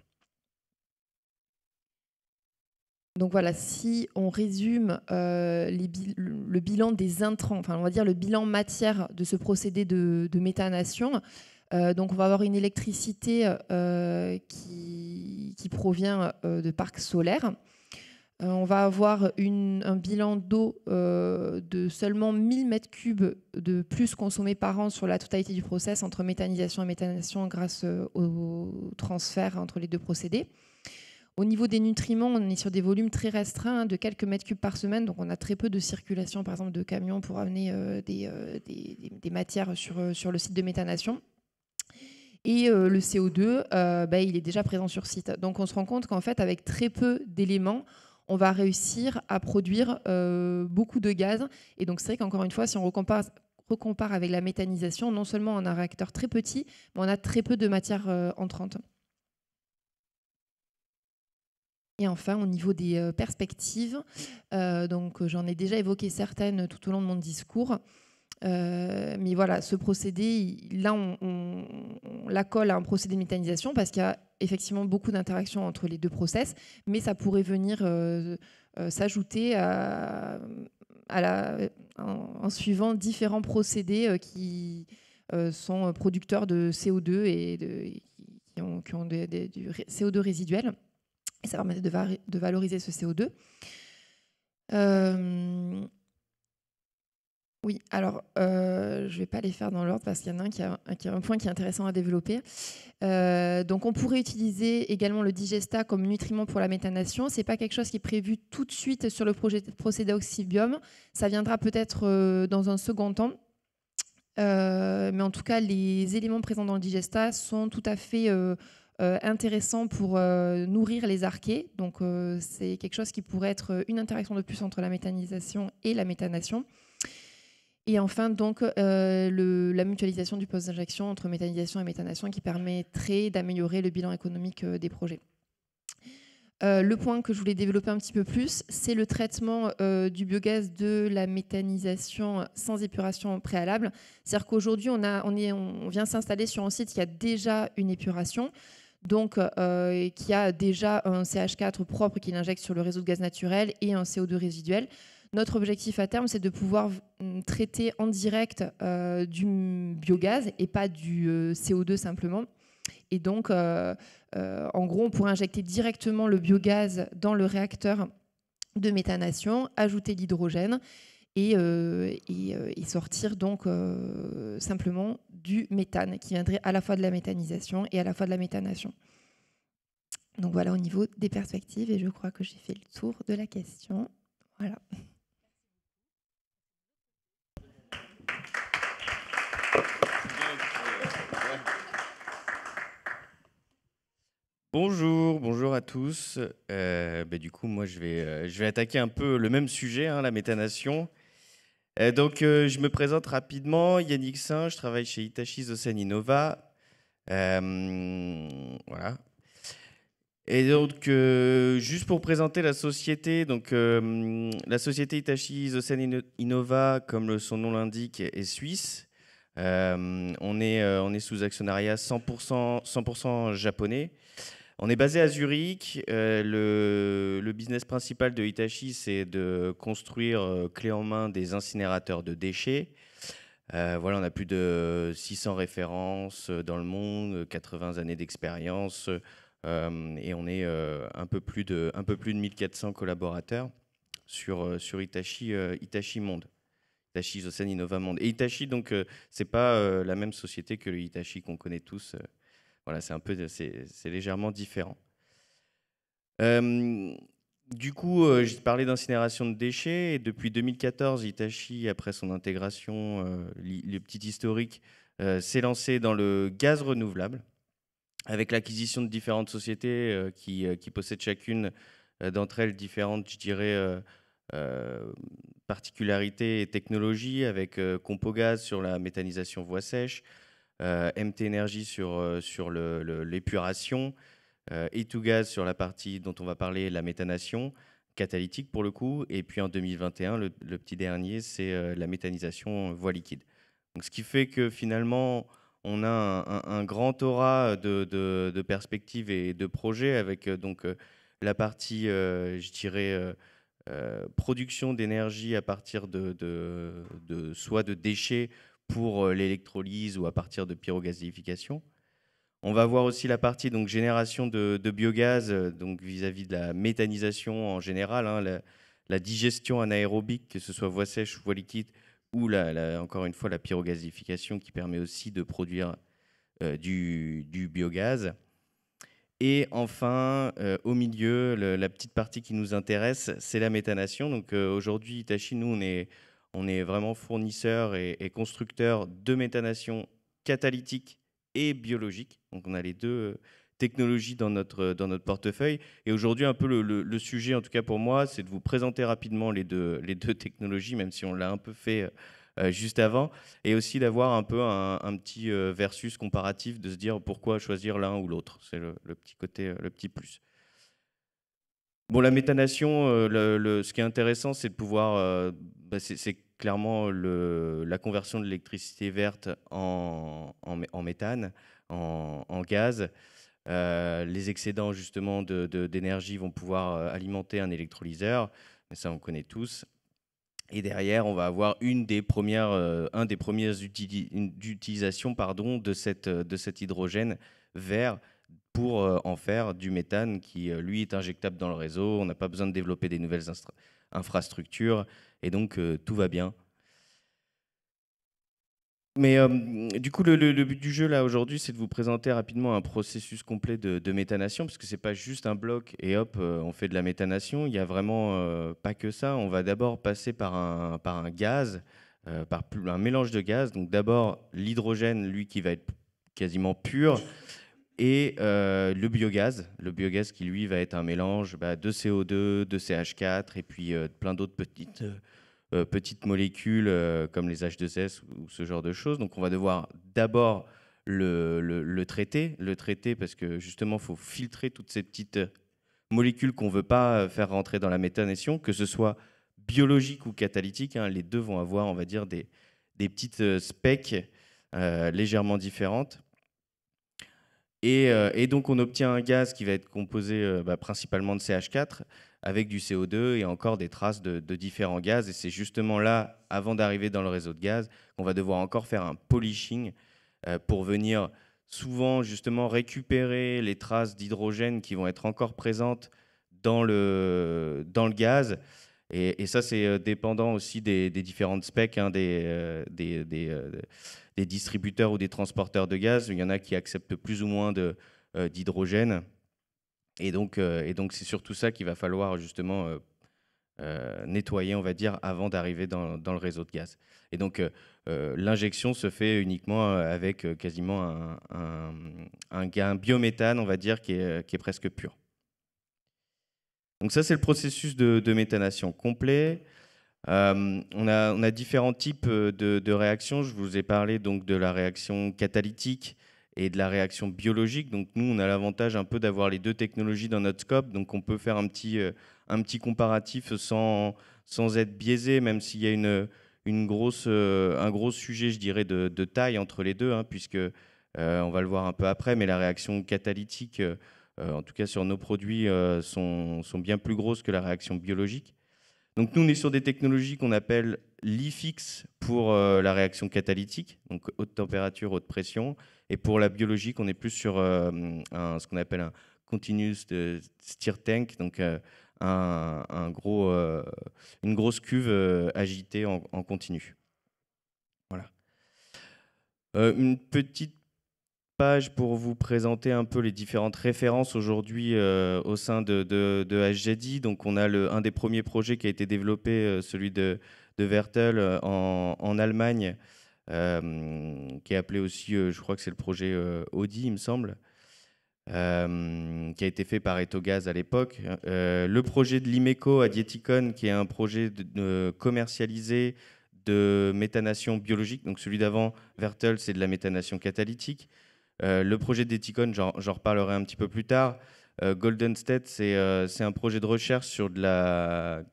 Donc voilà, si on résume le bilan des intrants, enfin on va dire le bilan matière de ce procédé de, méthanation, donc on va avoir une électricité qui, provient de parcs solaires euh, on va avoir un bilan d'eau euh, de seulement 1000 m3 de plus consommé par an sur la totalité du process entre méthanisation et méthanation grâce euh, au transfert entre les deux procédés. Au niveau des nutriments, on est sur des volumes très restreints hein, de quelques mètres cubes par semaine, donc on a très peu de circulation, par exemple, de camions pour amener des, matières sur, le site de méthanation. Et le CO2, bah, il est déjà présent sur site. Donc on se rend compte qu'en fait, avec très peu d'éléments, on va réussir à produire euh, beaucoup de gaz. Et donc c'est vrai qu'encore une fois, si on recompare, avec la méthanisation, non seulement on a un réacteur très petit, mais on a très peu de matière euh, entrante. Et enfin, au niveau des euh, perspectives, donc j'en ai déjà évoqué certaines tout au long de mon discours. Euh, mais voilà, ce procédé, là, on, on, à un procédé de méthanisation parce qu'il y a effectivement beaucoup d'interactions entre les deux process, mais ça pourrait venir euh, euh, s'ajouter en, suivant différents procédés qui sont producteurs de CO2 et, qui ont, du CO2 résiduel. Et ça permet de, de valoriser ce CO2. Euh, oui, alors euh, je ne vais pas les faire dans l'ordre parce qu'il y en a un qui, a un point qui est intéressant à développer. Euh, donc on pourrait utiliser également le digesta comme nutriment pour la méthanation. Ce n'est pas quelque chose qui est prévu tout de suite sur le projet procédé oxybiome. Ça viendra peut-être euh, dans un second temps. mais en tout cas, les éléments présents dans le digesta sont tout à fait intéressants pour nourrir les archées. Donc c'est quelque chose qui pourrait être une interaction de plus entre la méthanisation et la méthanation. Et enfin, donc, euh, la mutualisation du poste d'injection entre méthanisation et méthanation qui permettrait d'améliorer le bilan économique euh, des projets. Euh, le point que je voulais développer un petit peu plus, c'est le traitement du biogaz de la méthanisation sans épuration préalable. C'est-à-dire qu'aujourd'hui, on, vient s'installer sur un site qui a déjà une épuration, donc qui a déjà un CH4 propre qu'il injecte sur le réseau de gaz naturel et un CO2 résiduel. Notre objectif à terme, c'est de pouvoir mm, traiter en direct euh, du biogaz et pas du euh, CO2 simplement. Et donc, euh, en gros, on pourrait injecter directement le biogaz dans le réacteur de méthanation, ajouter l'hydrogène et, et, sortir donc simplement du méthane qui viendrait à la fois de la méthanisation et à la fois de la méthanation. Donc voilà au niveau des perspectives et je crois que j'ai fait le tour de la question. Voilà. Bonjour, bonjour à tous. Euh, bah, du coup, moi, je vais, euh, je vais attaquer un peu le même sujet, hein, la métanation. Euh, donc, je me présente rapidement. Yannick Saint, je travaille chez Itachi Zosen Innova. voilà. Et donc, euh, juste pour présenter la société, donc, euh, la société Hitachi Isocène Innova, comme son nom l'indique, est suisse. Euh, on, est, on est sous actionnariat 100%, 100 japonais. On est basé à Zurich. Le, business principal de Hitachi, c'est de construire clé en main des incinérateurs de déchets. voilà, on a plus de 600 références dans le monde, 80 années d'expérience, euh, et on est euh, un, peu plus de, un peu plus de 1400 collaborateurs sur, euh, sur Itachi, Itachi Monde. Itachi Zosen Innova Monde. Et Itachi, donc, c'est pas la même société que le Itachi qu'on connaît tous. voilà, c'est un peu, c'est légèrement différent. du coup, je j'ai parlé d'incinération de déchets. Et depuis 2014, Itachi, après son intégration, le petit historique, s'est lancé dans le gaz renouvelable avec l'acquisition de différentes sociétés euh, euh, qui, possèdent chacune euh, d'entre elles différentes, je dirais, particularités et technologies, avec Compogaz sur la méthanisation voie sèche, MT Energy sur, sur l'épuration, le, E2Gaz sur la partie dont on va parler, la méthanation catalytique pour le coup, et puis en 2021, le, le petit dernier, c'est la méthanisation voie liquide. Donc, ce qui fait que finalement, on a un, grand aura de, perspectives et de projets avec euh, donc euh, la partie, euh, je dirais, production d'énergie à partir de, de, soit de déchets pour l'électrolyse ou à partir de pyrogazification. On va voir aussi la partie donc génération de, biogaz, donc vis-à-vis de la méthanisation en général, hein, la, la, digestion anaérobique, que ce soit voie sèche ou voie liquide, ou encore une fois la pyrogazification qui permet aussi de produire euh, du, biogaz. Et enfin, euh, au milieu, la petite partie qui nous intéresse, c'est la méthanation. Donc euh, aujourd'hui, Itachi, nous, on est, on est vraiment fournisseur et, et, constructeur de méthanation catalytique et biologique. Donc on a les deux, technologie dans notre, euh, dans notre portefeuille. Et aujourd'hui, un peu le, sujet, en tout cas pour moi, c'est de vous présenter rapidement les deux, *laughs* les deux technologies, même si on l'a un peu fait euh, euh, juste avant, et aussi d'avoir un peu un, petit versus comparatif, de se dire pourquoi choisir l'un ou l'autre. C'est le, petit côté, le petit plus. Bon, la méthanation ce qui est intéressant, c'est de pouvoir... Bah, c'est clairement le la conversion de l'électricité verte en, en, méthane, en, en gaz. Euh, les excédents justement d'énergie vont pouvoir euh, alimenter un électrolyseur, mais ça on connaît tous. Et derrière, on va avoir une des premières, euh, un des premières utilisations pardon, de, cette, de cet hydrogène vert pour en faire du méthane qui, lui, est injectable dans le réseau. On n'a pas besoin de développer des nouvelles infrastructures. Et donc, tout va bien mais euh, du coup, le, but du jeu là aujourd'hui, c'est de vous présenter rapidement un processus complet de, méthanation, parce que c'est pas juste un bloc et hop, euh, on fait de la méthanation. Il y a vraiment euh, pas que ça. On va d'abord passer par un, gaz, par un mélange de gaz. Donc d'abord l'hydrogène, lui qui va être quasiment pur, et le biogaz, le biogaz qui lui va être un mélange bah, de CO2, de CH4 et puis plein d'autres petites euh, petites molécules euh, comme les H2S ou ce genre de choses. Donc on va devoir d'abord le, traiter, parce que justement, il faut filtrer toutes ces petites euh, molécules qu'on ne veut pas faire rentrer dans la méthanation, que ce soit biologique ou catalytique. Hein. les deux vont avoir, on va dire, des, petites specs légèrement différentes. Et, donc, on obtient un gaz qui va être composé bah, principalement de CH4, avec du CO2 et encore des traces de, différents gaz. Et c'est justement là, avant d'arriver dans le réseau de gaz, qu'on va devoir encore faire un polishing euh, pour venir souvent justement récupérer les traces d'hydrogène qui vont être encore présentes dans le, dans le gaz. Et, ça, c'est euh, dépendant aussi des, différentes specs hein, euh, des, des, des, distributeurs ou des transporteurs de gaz. Il y en a qui acceptent plus ou moins d'hydrogène. Euh, et donc, c'est surtout ça qu'il va falloir justement euh, euh, nettoyer, on va dire, avant d'arriver dans, le réseau de gaz. Et donc, l'injection se fait uniquement avec quasiment un, un, biométhane, on va dire, qui est, presque pur. Donc ça, c'est le processus de, méthanation complet. on, a, différents types de, de, réactions. Je vous ai parlé donc de la réaction catalytique et de la réaction biologique. Donc nous, on a l'avantage un peu d'avoir les deux technologies dans notre scope, donc on peut faire un petit, euh, un petit comparatif sans, sans être biaisé, même s'il y a une, une grosse, euh, un gros sujet, je dirais, de, taille entre les deux, hein, puisque euh, on va le voir un peu après, mais la réaction catalytique, en tout cas sur nos produits, sont, sont, bien plus grosses que la réaction biologique. Donc nous, on est sur des technologies qu'on appelle l'IFIX pour euh, la réaction catalytique, donc haute température, haute pression. Et pour la biologique, on est plus sur euh, ce qu'on appelle un continuous euh, stir tank, donc un, gros, une grosse cuve agitée en, continu. Voilà. une petite page pour vous présenter un peu les différentes références aujourd'hui au sein de, de, de Donc, on a le, un des premiers projets qui a été développé, celui de de Vertel euh, en, en Allemagne, euh, qui est appelé aussi, euh, je crois que c'est le projet Audi, il me semble, qui a été fait par Etogaz à l'époque. le projet de l'IMECO à Dietikon, qui est un projet de, commercialisé de méthanation biologique. Donc celui d'avant, Vertel, c'est de la méthanation catalytique. le projet d'Eticon, j'en reparlerai un petit peu plus tard. Golden State, c'est un projet de recherche sur de la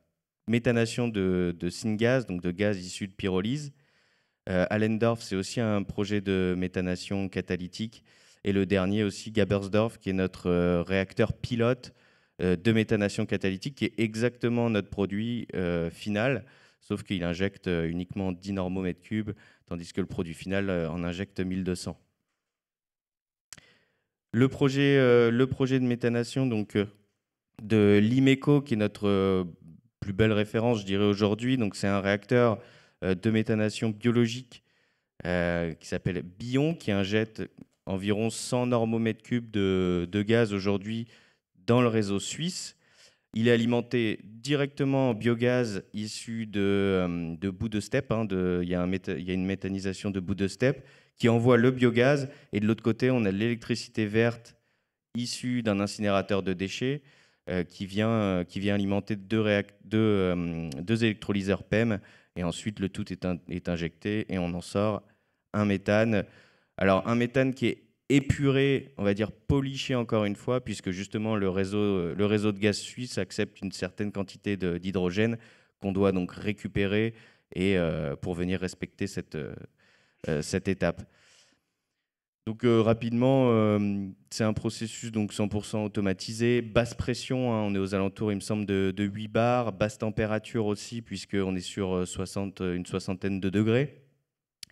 méthanation de, syngaz syngas, donc de gaz issu de pyrolyse. Euh, Allendorf, c'est aussi un projet de méthanation catalytique. Et le dernier aussi, Gabersdorf, qui est notre euh, réacteur pilote euh, de méthanation catalytique, qui est exactement notre produit final, sauf qu'il injecte uniquement 10 normomètres cubes, tandis que le produit final en injecte 1200. Le projet, le projet de méthanation donc, de l'IMECO, qui est notre plus référence référence, je dirais, aujourd'hui. Donc, c'est un réacteur euh, de méthanation biologique euh, qui s'appelle Bion, qui injecte environ 100 normomètres cubes de, gaz aujourd'hui dans le réseau suisse. Il est alimenté directement en biogaz issu de, euh, de bouts de steppe. Hein, il, y a il, y a une méthanisation de bouts de steppe qui envoie le biogaz. Et de l'autre côté, on a l'électricité verte issue d'un incinérateur de déchets. Euh, qui, vient, euh, qui vient alimenter deux, euh, deux, électrolyseurs PEM. Et ensuite, le tout est, est injecté et on en sort un méthane. Alors, un méthane qui est épuré, on va dire poliché encore une fois, puisque justement le réseau, le réseau de gaz suisse accepte une certaine quantité d'hydrogène qu'on doit donc récupérer et, pour venir respecter cette, cette étape. Donc euh, rapidement, euh, c'est un processus donc 100% automatisé, basse pression, hein, on est aux alentours, il me semble, de, 8 bars, basse température aussi, puisqu'on est sur 60, euh, une soixantaine de degrés.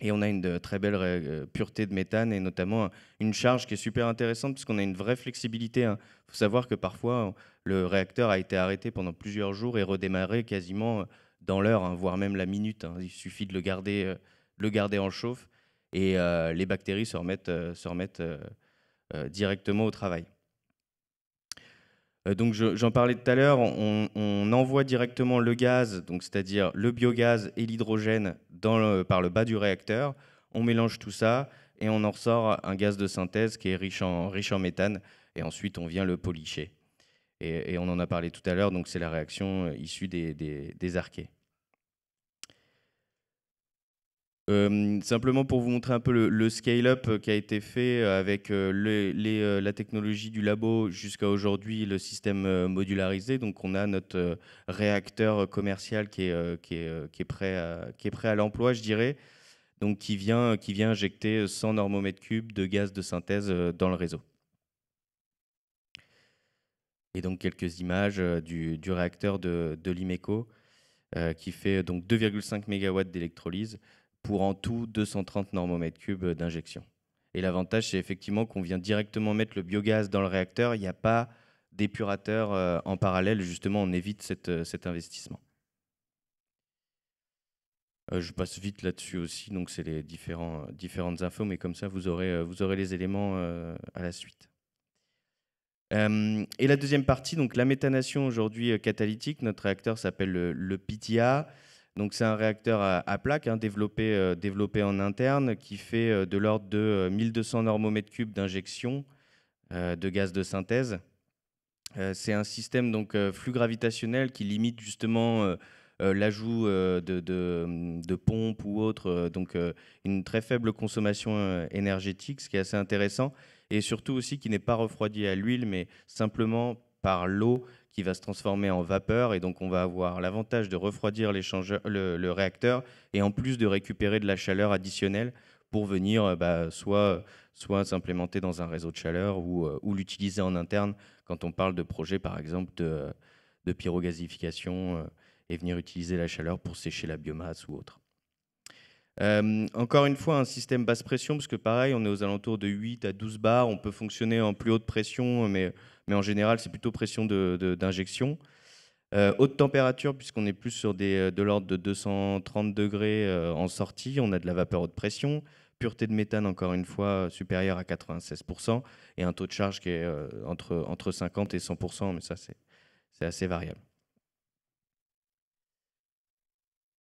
Et on a une très belle pureté de méthane et notamment une charge qui est super intéressante puisqu'on a une vraie flexibilité. Il hein. faut savoir que parfois, le réacteur a été arrêté pendant plusieurs jours et redémarré quasiment dans l'heure, hein, voire même la minute. Il suffit de le garder, le garder en chauffe et euh, les bactéries se remettent, euh, se remettent euh, directement au travail. Donc j'en parlais tout à l'heure, on, envoie directement le gaz, c'est-à-dire le biogaz et l'hydrogène par le bas du réacteur. On mélange tout ça et on en ressort un gaz de synthèse qui est riche en, riche en méthane. Et ensuite, on vient le policher. Et, on en a parlé tout à l'heure, donc c'est la réaction issue des, des, des archées simplement pour vous montrer un peu le, scale-up euh, qui a été fait euh, avec euh, la technologie du labo jusqu'à aujourd'hui, le système modularisé. Donc on a notre réacteur commercial qui est, prêt, à, l'emploi, je dirais, donc qui vient, injecter 100 normomètres cubes de gaz de synthèse dans le réseau. Et donc quelques images du, réacteur de, l'IMECO qui fait donc 2,5 MW d'électrolyse pour en tout 230 normomètres cubes d'injection. Et l'avantage, c'est effectivement qu'on vient directement mettre le biogaz dans le réacteur. Il n'y a pas d'épurateur euh, en parallèle. Justement, on évite euh, cet investissement. Euh, je passe vite là-dessus aussi, donc c'est les différents, différentes infos, mais comme ça, vous aurez, vous aurez les éléments à la suite. et la deuxième partie, donc la méthanation aujourd'hui catalytique, notre réacteur s'appelle le, le, PTA. Donc c'est un réacteur à, à plaque hein, développé, euh, développé, en interne qui fait euh, de l'ordre de 1200 euh, normomètres cubes d'injection de gaz de synthèse. c'est un système donc flux gravitationnel qui limite justement l'ajout de, de, pompes ou autres, donc une très faible consommation énergétique, ce qui est assez intéressant, et surtout aussi qui n'est pas refroidi à l'huile, mais simplement par l'eau qui va se transformer en vapeur. Et donc, on va avoir l'avantage de refroidir le, le, réacteur et en plus de récupérer de la chaleur additionnelle pour venir euh, bah, soit, soit s'implémenter dans un réseau de chaleur euh, ou, l'utiliser en interne quand on parle de projets, par exemple, de, de pyrogazification euh, et venir utiliser la chaleur pour sécher la biomasse ou autre. encore une fois, un système basse pression, parce que pareil, on est aux alentours de 8 à 12 bars, on peut fonctionner en plus haute pression, mais mais en général, c'est plutôt pression d'injection. Euh, haute température, puisqu'on est plus sur des, de l'ordre de 230 degrés euh, en sortie, on a de la vapeur haute pression, pureté de méthane encore une fois supérieure à 96%, et un taux de charge qui est euh, entre, entre 50 et 100%, mais ça c'est assez variable.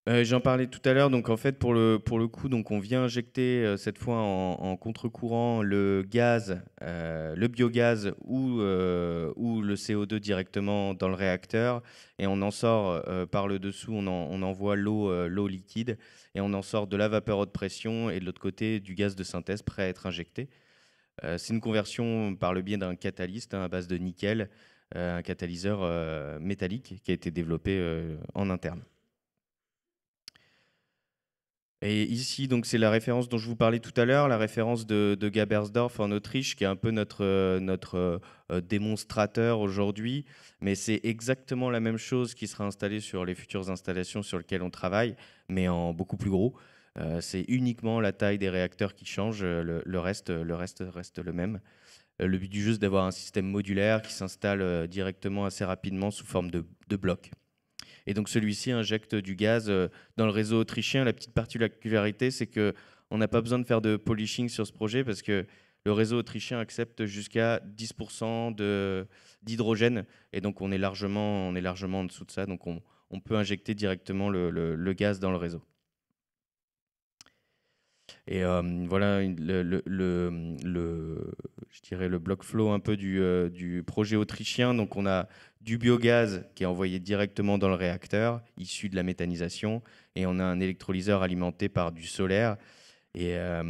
Euh, j'en parlais tout à l'heure, donc en fait pour le, pour le coup, donc on vient injecter euh, cette fois en, contre-courant le gaz, euh, le biogaz ou, ou le CO2 directement dans le réacteur et on en sort par le dessous, on, en, on envoie l'eau liquide et on en sort de la vapeur haute pression et de l'autre côté du gaz de synthèse prêt à être injecté. C'est une conversion par le biais d'un catalyste hein, à base de nickel, un catalyseur métallique qui a été développé en interne. Et ici, donc, c'est la référence dont je vous parlais tout à l'heure, la référence de, Gabersdorf en Autriche, qui est un peu notre, euh, notre euh, euh, démonstrateur aujourd'hui. Mais c'est exactement la même chose qui sera installée sur les futures installations sur lesquelles on travaille, mais en beaucoup plus gros. c'est uniquement la taille des réacteurs qui change, le, reste, le reste reste le même. Le but du jeu, c'est d'avoir un système modulaire qui s'installe directement assez rapidement sous forme de blocs. Et donc celui-ci injecte du gaz euh, dans le réseau autrichien. La petite particularité, c'est que on n'a pas besoin de faire de polishing sur ce projet parce que le réseau autrichien accepte jusqu'à 10% d'hydrogène. Et donc on est, largement, on est largement en dessous de ça. Donc on, peut injecter directement le, gaz dans le réseau. Et euh, voilà, le, le, je dirais le bloc flow un peu du, euh, du projet autrichien. Donc on a du biogaz qui est envoyé directement dans le réacteur, issu de la méthanisation, et on a un électrolyseur alimenté par du solaire et, euh,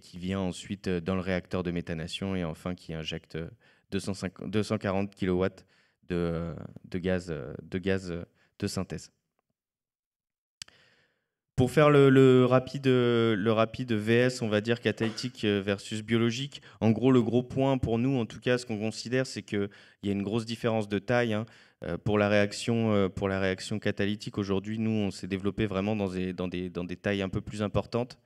qui vient ensuite euh, dans le réacteur de méthanation et enfin qui injecte 250, 240 kW de, gaz, euh, de gaz de synthèse. Pour faire le, rapide, le rapide VS, on va dire catalytique euh, versus biologique, en gros, le gros point pour nous, en tout cas, ce qu'on considère, c'est qu'il y a une grosse différence de taille. Hein. Euh, pour la, réaction, euh, pour la réaction catalytique, aujourd'hui, nous, on s'est développé vraiment dans des, dans, dans des tailles un peu plus importantes.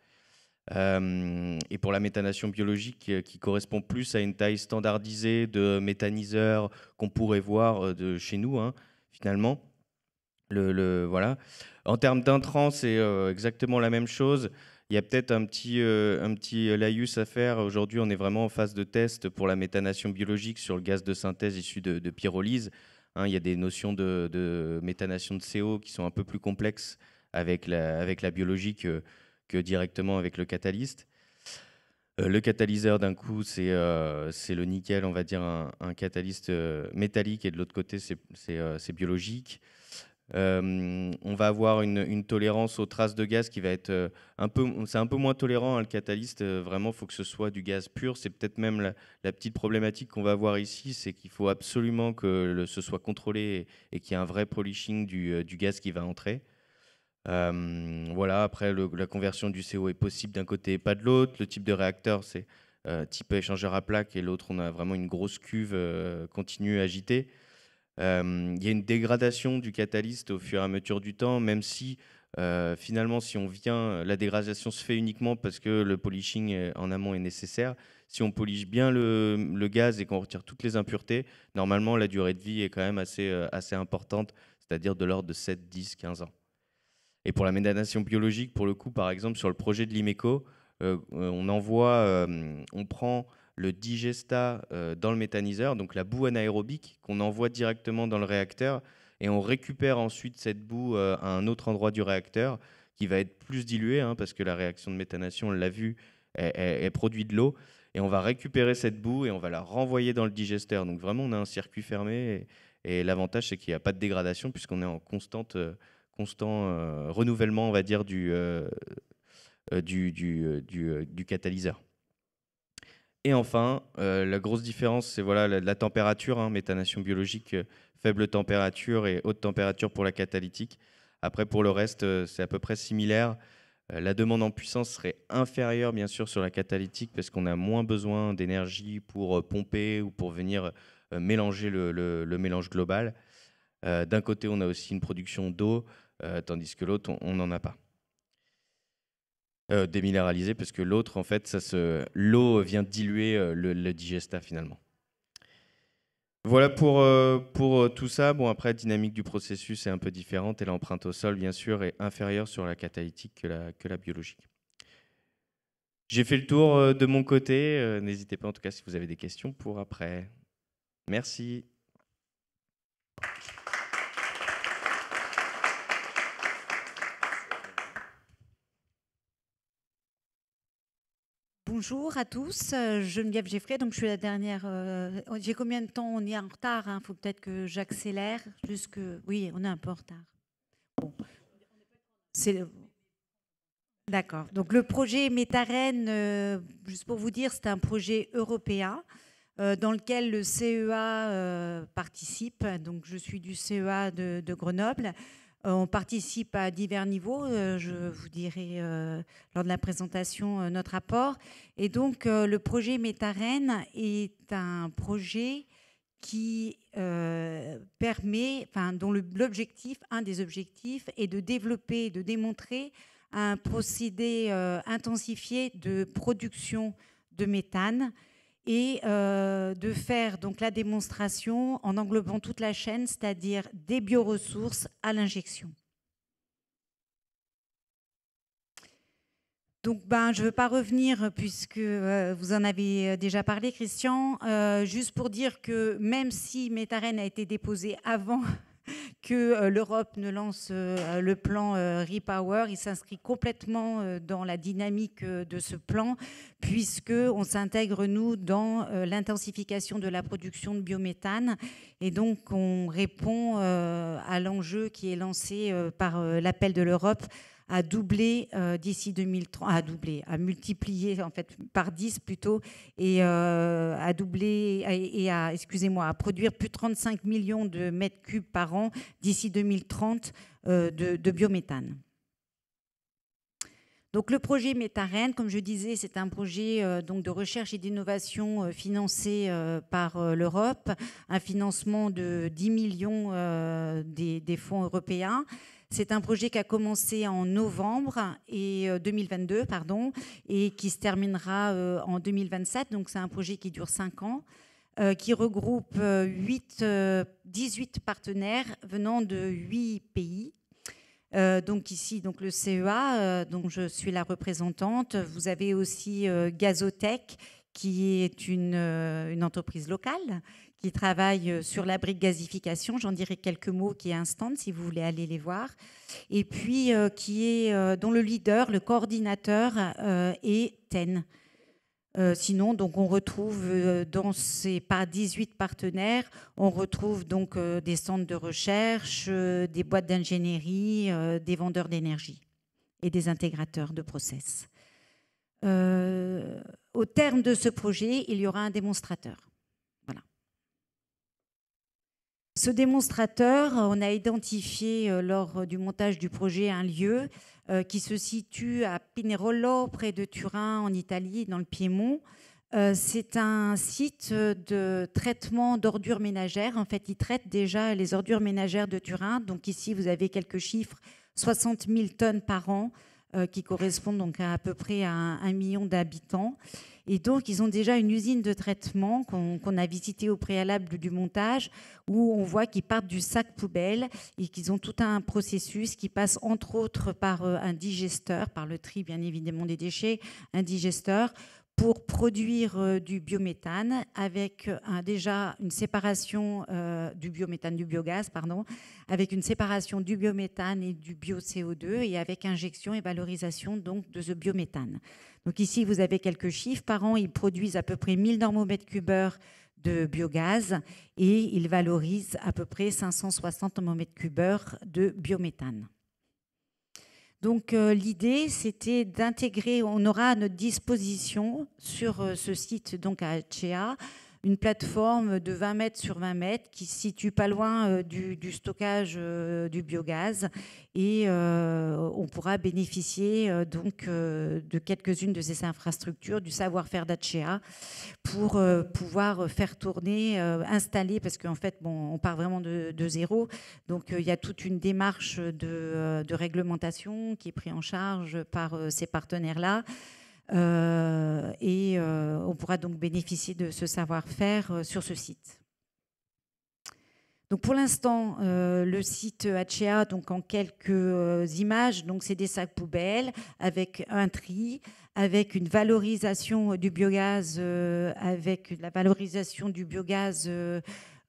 et pour la méthanation biologique, qui correspond plus à une taille standardisée de méthaniseur qu'on pourrait voir de chez nous, hein, finalement voilà. En termes d'intrants, c'est euh, exactement la même chose. Il y a peut-être euh, un petit, laïus à faire. Aujourd'hui, on est vraiment en phase de test pour la méthanation biologique sur le gaz de synthèse issu de, pyrolyse. Hein. il y a des notions de, méthanation de CO qui sont un peu plus complexes avec la, avec biologie que, directement avec le catalyste. Euh, le catalyseur, d'un coup, c'est le nickel, on va dire, un, un catalyste métallique, et de l'autre côté, c'est biologique. Euh, on va avoir une, tolérance aux traces de gaz qui va être euh, un peu, c'est un peu moins tolérant hein, le catalyste. Euh, vraiment, faut que ce soit du gaz pur. C'est peut-être même la, petite problématique qu'on va avoir ici, c'est qu'il faut absolument que ce soit contrôlé et, qu'il y ait un vrai polishing du, gaz qui va entrer. voilà. Après, la conversion du CO est possible d'un côté et pas de l'autre. Le type de réacteur, c'est type échangeur à plaque et l'autre, on a vraiment une grosse cuve continue agitée. Euh, il y a une dégradation du catalyste au fur et à mesure du temps, même si euh, finalement, si on vient, la dégradation se fait uniquement parce que le polishing en amont est nécessaire. Si on polish bien le, gaz et qu'on retire toutes les impuretés, normalement, la durée de vie est quand même assez, euh, assez importante, c'est-à-dire de l'ordre de 7, 10, 15 ans. Et pour la médiation biologique, pour le coup, par exemple, sur le projet de l'IMECO, on envoie, on prend le digesta euh, dans le méthaniseur, donc la boue anaérobique qu'on envoie directement dans le réacteur, et on récupère ensuite cette boue euh, à un autre endroit du réacteur qui va être plus dilué hein, parce que la réaction de méthanation, on l'a vu, est produit de l'eau, et on va récupérer cette boue et on va la renvoyer dans le digesteur. Donc vraiment, on a un circuit fermé, et, l'avantage, c'est qu'il n'y a pas de dégradation, puisqu'on est en constante, euh, constant renouvellement, on va dire, du, du catalyseur. Et enfin, euh, la grosse différence, c'est voilà, la, température, hein, méthanation biologique, euh, faible température et haute température pour la catalytique. Après, pour le reste, euh, c'est à peu près similaire. la demande en puissance serait inférieure, bien sûr, sur la catalytique, parce qu'on a moins besoin d'énergie pour pomper ou pour venir mélanger le, le, mélange global. D'un côté, on a aussi une production d'eau, tandis que l'autre, on n'en a pas. Euh, déminéralisé, parce que l'autre, en fait, se, l'eau vient diluer euh, le, digesta, finalement. Voilà pour, euh, pour tout ça. Bon, après, la dynamique du processus est un peu différente et l'empreinte au sol, bien sûr, est inférieure sur la catalytique que la, que la biologique. J'ai fait le tour de mon côté. N'hésitez pas, en tout cas, si vous avez des questions pour après. Merci. bonjour à tous. Euh, Geneviève Geffray, donc je suis la dernière. Euh, j'ai combien de temps On est en retard. Il hein? faut peut-être que j'accélère. Jusque... Oui, on est un peu en retard. Bon. C'est D'accord. Donc le projet Métarène, euh, juste pour vous dire, c'est un projet européen dans lequel le CEA participe. Donc je suis du CEA de Grenoble. Euh, on participe à divers niveaux. Euh, je vous dirai euh, lors de la présentation notre rapport. Et donc, le projet Métarène est un projet qui permet, enfin, dont l'objectif, un des objectifs, est de développer, de démontrer un procédé intensifié de production de méthane et euh, de faire donc la démonstration en englobant toute la chaîne, c'est-à-dire des bioressources à l'injection. Donc, ben, je ne veux pas revenir puisque euh, vous en avez euh, déjà parlé, Christian. juste pour dire que même si Métarène a été déposé avant *laughs* que euh, l'Europe ne lance euh, le plan euh, Repower. Il s'inscrit complètement dans la dynamique de ce plan, puisqu'on s'intègre nous dans l'intensification de la production de biométhane, et donc on répond à l'enjeu qui est lancé par l'appel de l'Europe à doubler euh, d'ici 2030, à doubler, à multiplier en fait par 10 plutôt, et euh, à et à, excusez-moi, à produire plus de 35 millions de mètres cubes par an d'ici 2030 euh, de, de biométhane. Donc le projet Métarène, comme je disais, c'est un projet donc de recherche et d'innovation financé par l'Europe, un financement de 10 millions des, fonds européens. C'est un projet qui a commencé en novembre et 2022 euh, pardon, et qui se terminera euh, en 2027. Donc c'est un projet qui dure 5 ans euh, qui regroupe 8, 18 partenaires venant de 8 pays. donc ici, donc le CEA, dont je suis la représentante. Vous avez aussi Gazotech, qui est une entreprise locale, qui travaille euh, sur la brique gazification. J'en dirai quelques mots, qui est un stand si vous voulez aller les voir. Et puis, euh, qui est, euh, dont le leader, le coordinateur est TEN. sinon, donc, on retrouve dans ces 18 partenaires, on retrouve donc des centres de recherche, des boîtes d'ingénierie, des vendeurs d'énergie et des intégrateurs de process. au terme de ce projet, il y aura un démonstrateur ce démonstrateur, euh, on a identifié euh, lors euh, du montage du projet un lieu qui se situe à Pinerolo, près de Turin, en Italie, dans le Piémont. C'est un site de traitement d'ordures ménagères. En fait, il traite déjà les ordures ménagères de Turin. Donc ici, vous avez quelques chiffres, 60 000 tonnes par an, qui correspondent donc à, peu près à un million d'habitants. Et donc, ils ont déjà une usine de traitement qu'on a visitée au préalable du montage, où on voit qu'ils partent du sac poubelle et qu'ils ont tout un processus qui passe entre autres par euh, un digesteur, par le tri bien évidemment des déchets, un digesteur pour produire euh, du biométhane avec euh, déjà une séparation du biométhane, du biogaz, pardon, avec une séparation du biométhane et du bio-CO2 et avec injection et valorisation donc de ce biométhane. Donc ici, vous avez quelques chiffres. Par an, ils produisent à peu près 1000 normomètres cubeurs de biogaz et ils valorisent à peu près 560 normomètres cubeurs de biométhane. Donc euh, l'idée, c'était d'intégrer, on aura à notre disposition sur euh, ce site donc à Chea une plateforme de 20 mètres sur 20 mètres qui se situe pas loin euh, du, stockage euh, du biogaz et euh, on pourra bénéficier donc de quelques-unes de ces infrastructures, du savoir-faire d'Achea pour pouvoir faire tourner, installer, parce qu'en fait on part vraiment de, zéro, donc il y a toute une démarche de, de réglementation qui est prise en charge par ces partenaires-là. Euh, et euh, on pourra donc bénéficier de ce savoir-faire euh, sur ce site. Donc pour l'instant, le site HCA, donc en quelques images, donc c'est des sacs poubelles avec un tri, avec une valorisation du biogaz, avec la valorisation du biogaz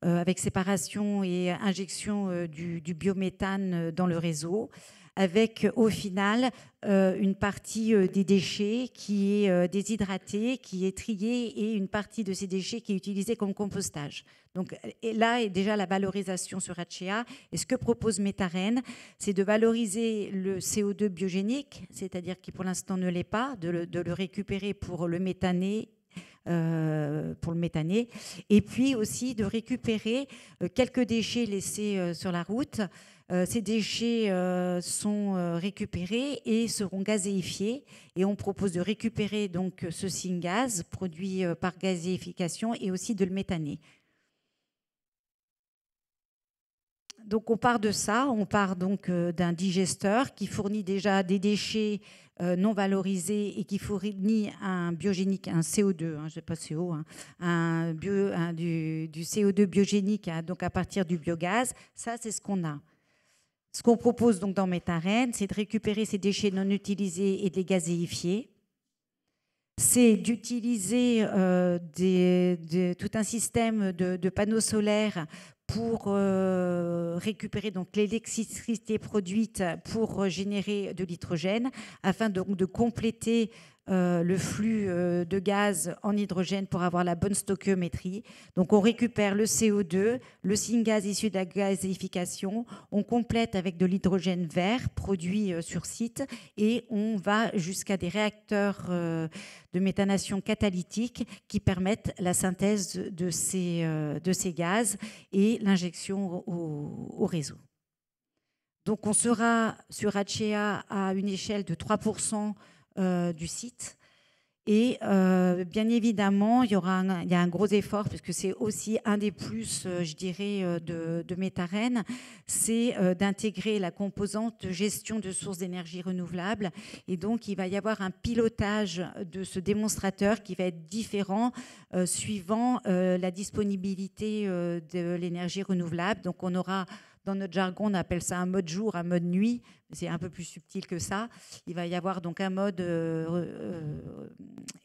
avec séparation et injection du, du, biométhane dans le réseau avec au final euh, une partie euh, des déchets qui est euh, déshydratée, qui est triée et une partie de ces déchets qui est utilisée comme compostage. Donc là est déjà la valorisation sur Achea. Et ce que propose Métarène, c'est de valoriser le CO2 biogénique, c'est-à-dire qui pour l'instant ne l'est pas, de le, récupérer pour le méthaner pour le et puis aussi de récupérer quelques déchets laissés sur la route euh, ces déchets euh, sont euh, récupérés et seront gazéifiés. Et on propose de récupérer donc ce gaz produit par gazéification et aussi de le méthaner. Donc on part de ça, on part donc d'un digesteur qui fournit déjà des déchets non valorisés et qui fournit un biogénique, un CO2, hein, je sais pas CO, hein, un du, CO2 biogénique, hein, donc à partir du biogaz. Ça c'est ce qu'on a. Ce qu'on propose donc dans Métarène, c'est de récupérer ces déchets non utilisés et de les gazéifier. C'est d'utiliser euh, tout un système de, panneaux solaires pour euh, récupérer donc l'électricité produite pour euh, générer de l'hydrogène, afin donc de compléter euh, le flux euh, de gaz en hydrogène pour avoir la bonne stoichiométrie. Donc on récupère le CO2, le syngaz issu de la gazéification, on complète avec de l'hydrogène vert produit euh, sur site et on va jusqu'à des réacteurs de méthanation catalytique qui permettent la synthèse de ces, de ces gaz et l'injection au, réseau. Donc on sera sur hca à une échelle de 3% euh, du site. Et euh, bien évidemment, il y aura il y a un gros effort, puisque c'est aussi un des plus, euh, je dirais, de, de c'est d'intégrer la composante gestion de sources d'énergie renouvelable. Et donc, il va y avoir un pilotage de ce démonstrateur qui va être différent suivant la disponibilité de l'énergie renouvelable. Donc, on aura dans notre jargon, on appelle ça un mode jour, un mode nuit. C'est un peu plus subtil que ça. Il va y avoir donc un mode euh, euh,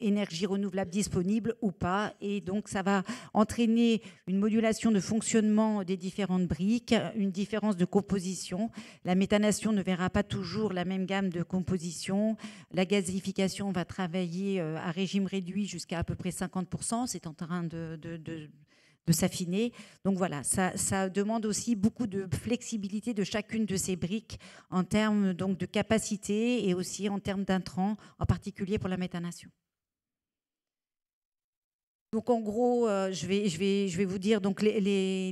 énergie renouvelable disponible ou pas. Et donc, ça va entraîner une modulation de fonctionnement des différentes briques, une différence de composition. La méthanation ne verra pas toujours la même gamme de composition. La gazification va travailler euh, à régime réduit jusqu'à à peu près 50%. C'est en train de de s'affiner. Donc voilà, ça, ça, demande aussi beaucoup de flexibilité de chacune de ces briques en termes donc de capacité et aussi en termes d'intrants, en particulier pour la métanation. Donc en gros, euh, je, vais, vous dire donc, les,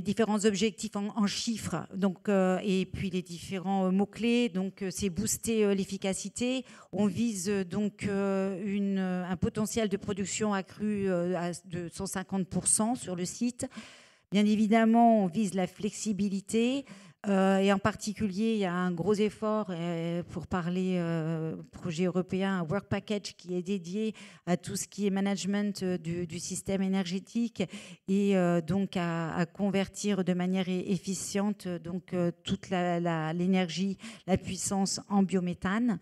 différents objectifs en, chiffres donc, euh, et puis les différents euh, mots-clés. Donc c'est booster l'efficacité. On vise donc un potentiel de production accru de 150% sur le site. Bien évidemment, on vise la flexibilité, euh, et en particulier, il y a un gros effort euh, pour parler euh, projet européen, un work package qui est dédié à tout ce qui est management du, système énergétique et donc à, convertir de manière efficiente donc toute l'énergie, la, puissance en biométhane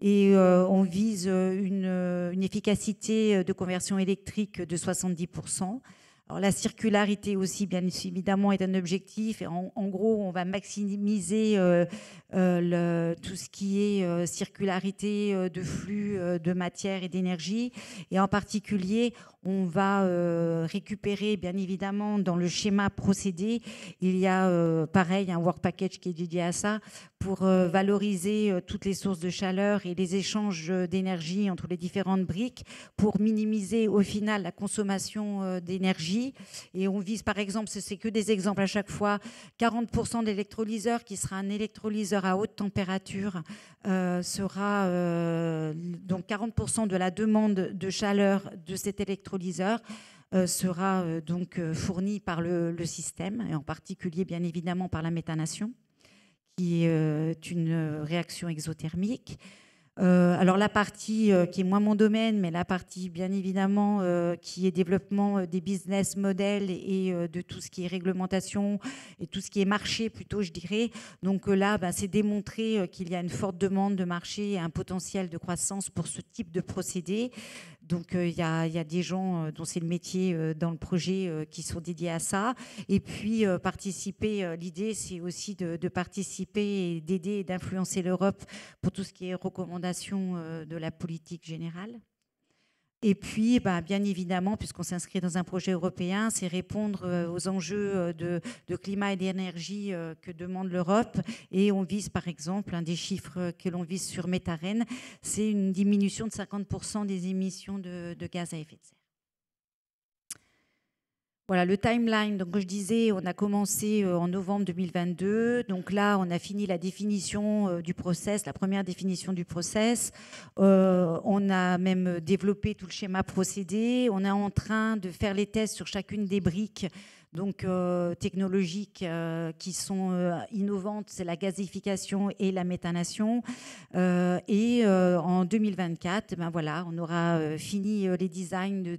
et on vise une, efficacité de conversion électrique de 70%. Alors la circularité aussi, bien évidemment, est un objectif. Et en, gros, on va maximiser euh, euh, le, tout ce qui est euh, circularité euh, de flux de matière et d'énergie. Et en particulier, on va récupérer, bien évidemment, dans le schéma procédé, il y a pareil un work package qui est dédié à ça pour valoriser toutes les sources de chaleur et les échanges d'énergie entre les différentes briques pour minimiser au final la consommation d'énergie. Et on vise par exemple, c'est que des exemples à chaque fois, 40% d'électrolyseurs qui sera un électrolyseur à haute température euh, sera euh, donc 40% de la demande de chaleur de cet électrolyseur euh, sera donc fournie par le, le, système et en particulier bien évidemment par la méthanation qui est une réaction exothermique euh, alors la partie euh, qui est moins mon domaine, mais la partie bien évidemment euh, qui est développement des business models et de tout ce qui est réglementation et tout ce qui est marché plutôt, je dirais. Donc là, ben, c'est démontré qu'il y a une forte demande de marché et un potentiel de croissance pour ce type de procédé. Donc euh, il y a, des gens euh, dont c'est le métier euh, dans le projet qui sont dédiés à ça. Et puis participer, l'idée c'est aussi de, participer et d'aider et d'influencer l'Europe pour tout ce qui est recommandation de la politique générale. Et puis, bah, bien évidemment, puisqu'on s'inscrit dans un projet européen, c'est répondre euh, aux enjeux euh, de, climat et d'énergie euh, que demande l'Europe. Et on vise, par exemple, un des chiffres que l'on vise sur Métarène, c'est une diminution de 50% des émissions de gaz à effet de serre. Voilà le timeline. Donc, je disais, on a commencé euh, en novembre 2022. Donc là, on a fini la définition euh, du process, la première définition du process. Euh, on a même développé tout le schéma procédé. On est en train de faire les tests sur chacune des briques donc euh, technologiques euh, qui sont euh, innovantes, c'est la gazification et la méthanation. et en 2024, ben voilà, on aura fini les designs de,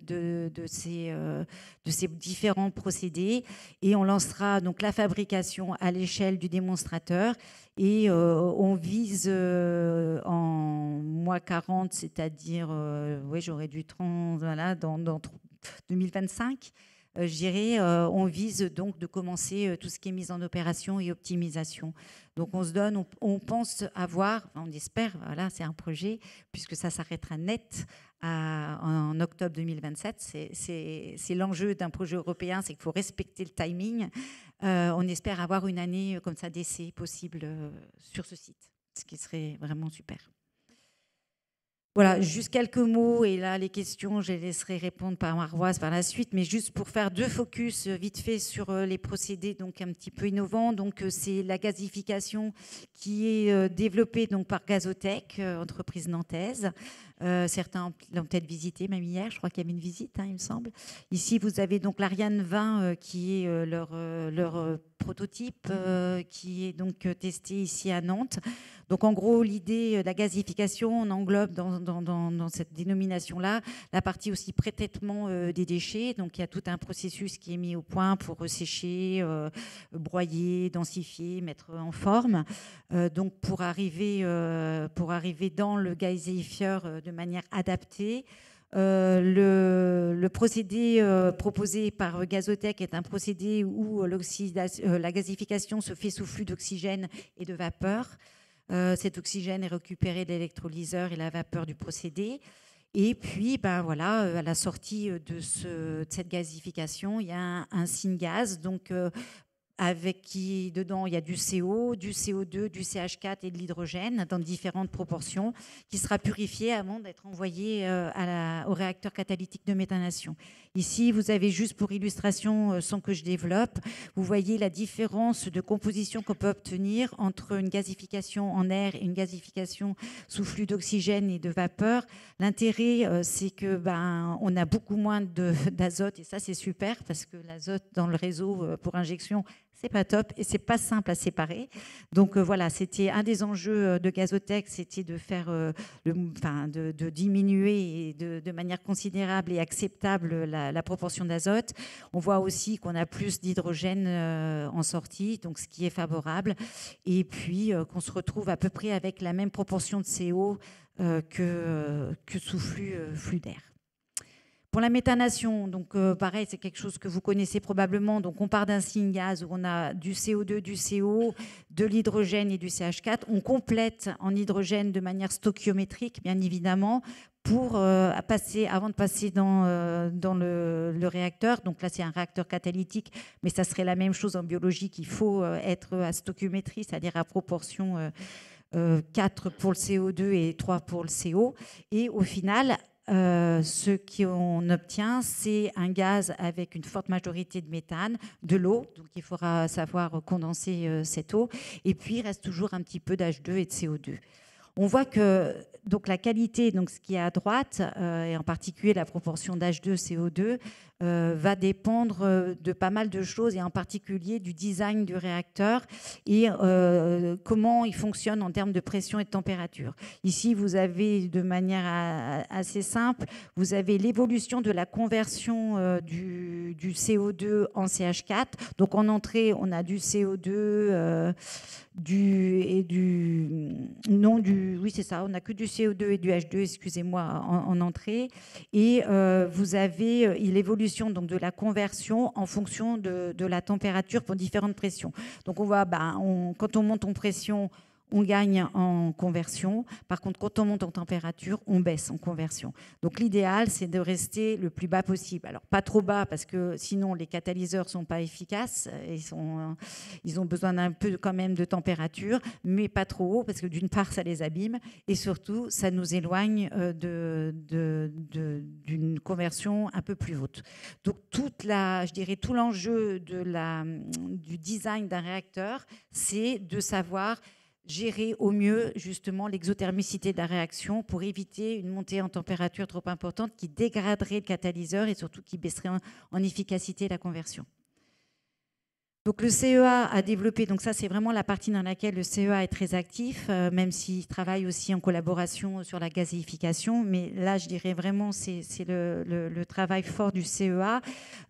de, ces, de, ces, différents procédés et on lancera donc la fabrication à l'échelle du démonstrateur. Et on vise en mois 40, c'est-à-dire, oui, j'aurais dû 30, voilà, dans, dans 2025. Euh, je euh, on vise donc de commencer euh, tout ce qui est mise en opération et optimisation. Donc on se donne, on, pense avoir, on espère, voilà, c'est un projet, puisque ça s'arrêtera net en octobre 2027. C'est l'enjeu d'un projet européen, c'est qu'il faut respecter le timing. on espère avoir une année comme ça d'essai possible sur ce site, ce qui serait vraiment super. Voilà, juste quelques mots, et là, les questions, je les laisserai répondre par Marvoise par la suite, mais juste pour faire deux focus euh, vite fait sur euh, les procédés donc un petit peu innovants. Donc, euh, c'est la gazification qui est développée donc, par Gazotech, entreprise nantaise, euh, certains l'ont peut-être visité, même hier, je crois qu'il y avait une visite, hein, il me semble. Ici, vous avez donc l'Ariane 20 euh, qui est euh, leur, prototype, qui est donc testé ici à Nantes. Donc en gros, l'idée de la gazification, on englobe dans, cette dénomination-là la partie aussi pré des déchets. Donc il y a tout un processus qui est mis au point pour sécher, broyer, densifier, mettre en forme. donc pour arriver, pour arriver dans le gazéifieur de manière adaptée. Euh, le, procédé euh, proposé par Gazotech est un procédé où euh, la gazification se fait sous flux d'oxygène et de vapeur. cet oxygène est récupéré de l'électrolyseur et la vapeur du procédé. Et puis, ben voilà, à la sortie de, ce, cette gazification, il y a un, un donc avec qui dedans il y a du CO, du CO2, du CH4 et de l'hydrogène dans différentes proportions, qui sera purifié avant d'être envoyé euh, à au réacteur catalytique de méthanation. Ici, vous avez juste pour illustration, euh, sans que je développe, vous voyez la différence de composition qu'on peut obtenir entre une gasification en air et une gasification sous flux d'oxygène et de vapeur. L'intérêt, euh, c'est que ben, on a beaucoup moins d'azote et ça c'est super parce que l'azote dans le réseau pour injection c'est pas top et c'est pas simple à séparer. Donc euh, voilà, c'était un des enjeux euh, de Gazotech, c'était de faire, euh, de, diminuer de, manière considérable et acceptable la, proportion d'azote. On voit aussi qu'on a plus d'hydrogène en sortie, donc ce qui est favorable, et puis qu'on se retrouve à peu près avec la même proportion de CO que, que sous flux d'air. Pour la méthanation, donc euh, pareil, c'est quelque chose que vous connaissez probablement. Donc on part d'un signe gaz où on a du CO2, du CO, de l'hydrogène et du CH4. On complète en hydrogène de manière stoichiométrique, bien évidemment, pour euh, passer, avant de passer dans, euh, dans le, réacteur. Donc là, c'est un réacteur catalytique, mais ça serait la même chose en biologie qu'il faut être à stoichiométrie, c'est-à-dire à proportion. 4 pour le CO2 et 3 pour le CO. Et au final, euh, ce qu'on obtient, c'est un gaz avec une forte majorité de méthane, de l'eau, donc il faudra savoir condenser euh, cette eau, et puis il reste toujours un petit peu d'H2 et de CO2. On voit que donc la qualité, donc ce qui est à droite, euh, et en particulier la proportion d'H2 CO2, euh, va dépendre euh, de pas mal de choses, et en particulier du design du réacteur et comment il fonctionne en termes de pression et de température. Ici, vous avez de manière assez simple, vous avez l'évolution de la conversion du, CO2 en CH4. Donc en entrée, on a du CO2 et du... Non, du... Oui, c'est ça, on n'a que du CO2 et du H2, excusez-moi, en, entrée. Et euh, vous avez euh, l'évolution donc de la conversion en fonction de, la température pour différentes pressions. Donc on voit, bah, on, quand on monte en pression, on gagne en conversion. Par contre, quand on monte en température, on baisse en conversion. Donc l'idéal, c'est de rester le plus bas possible. Alors pas trop bas parce que sinon les catalyseurs sont pas efficaces. Ils, euh, ils ont besoin d'un peu quand même de température, mais pas trop haut parce que d'une part, ça les abîme et surtout, ça nous éloigne euh, d'une conversion un peu plus haute. Donc toute je dirais, tout l'enjeu du design d'un réacteur, c'est de savoir gérer au mieux justement l'exothermicité de la réaction pour éviter une montée en température trop importante qui dégraderait le catalyseur et surtout qui baisserait en, efficacité la conversion. Donc le CEA a développé, donc ça c'est vraiment la partie dans laquelle le CEA est très actif, euh, même s'il travaille aussi en collaboration sur la gazéification, mais là je dirais vraiment c'est le, travail fort du e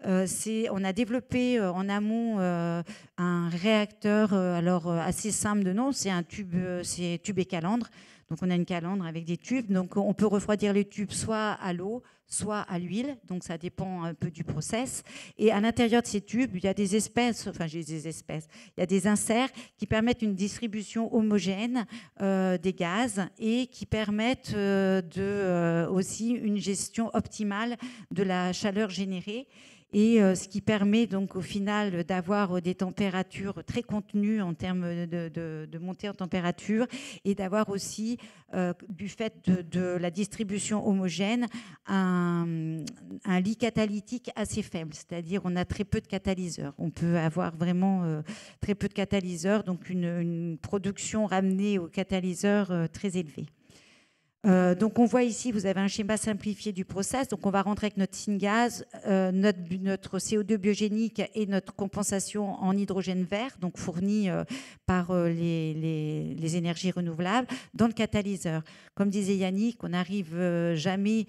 euh, CEA. on a développé euh, en amont un réacteur alors assez simple de nom, c'est un tube, c'est tube et calandre. Donc on a une calandre avec des tubes, donc on peut refroidir les tubes soit à l'eau, soit à l'huile, donc ça dépend un peu du process. Et à l'intérieur de ces tubes, il y a des espèces, enfin j'ai des espèces, il y a des inserts qui permettent une distribution homogène euh, des gaz et qui permettent euh, de, euh, aussi une gestion optimale de la chaleur générée et euh, ce qui permet donc au final d'avoir euh, des températures très contenues en termes de, montée en température et d'avoir aussi, euh, du fait de, la distribution homogène, un, lit catalytique assez faible, c'est-à-dire on a très peu de catalyseurs. On peut avoir vraiment très peu de catalyseurs, donc une, production ramenée aux catalyseur très élevée. Euh, donc on voit ici, vous avez un schéma simplifié du process. Donc on va rentrer avec notre syngas, euh, notre, notre, CO2 biogénique et notre compensation en hydrogène vert, donc fourni euh, par les, énergies renouvelables, dans le catalyseur. Comme disait Yannick, on n'arrive jamais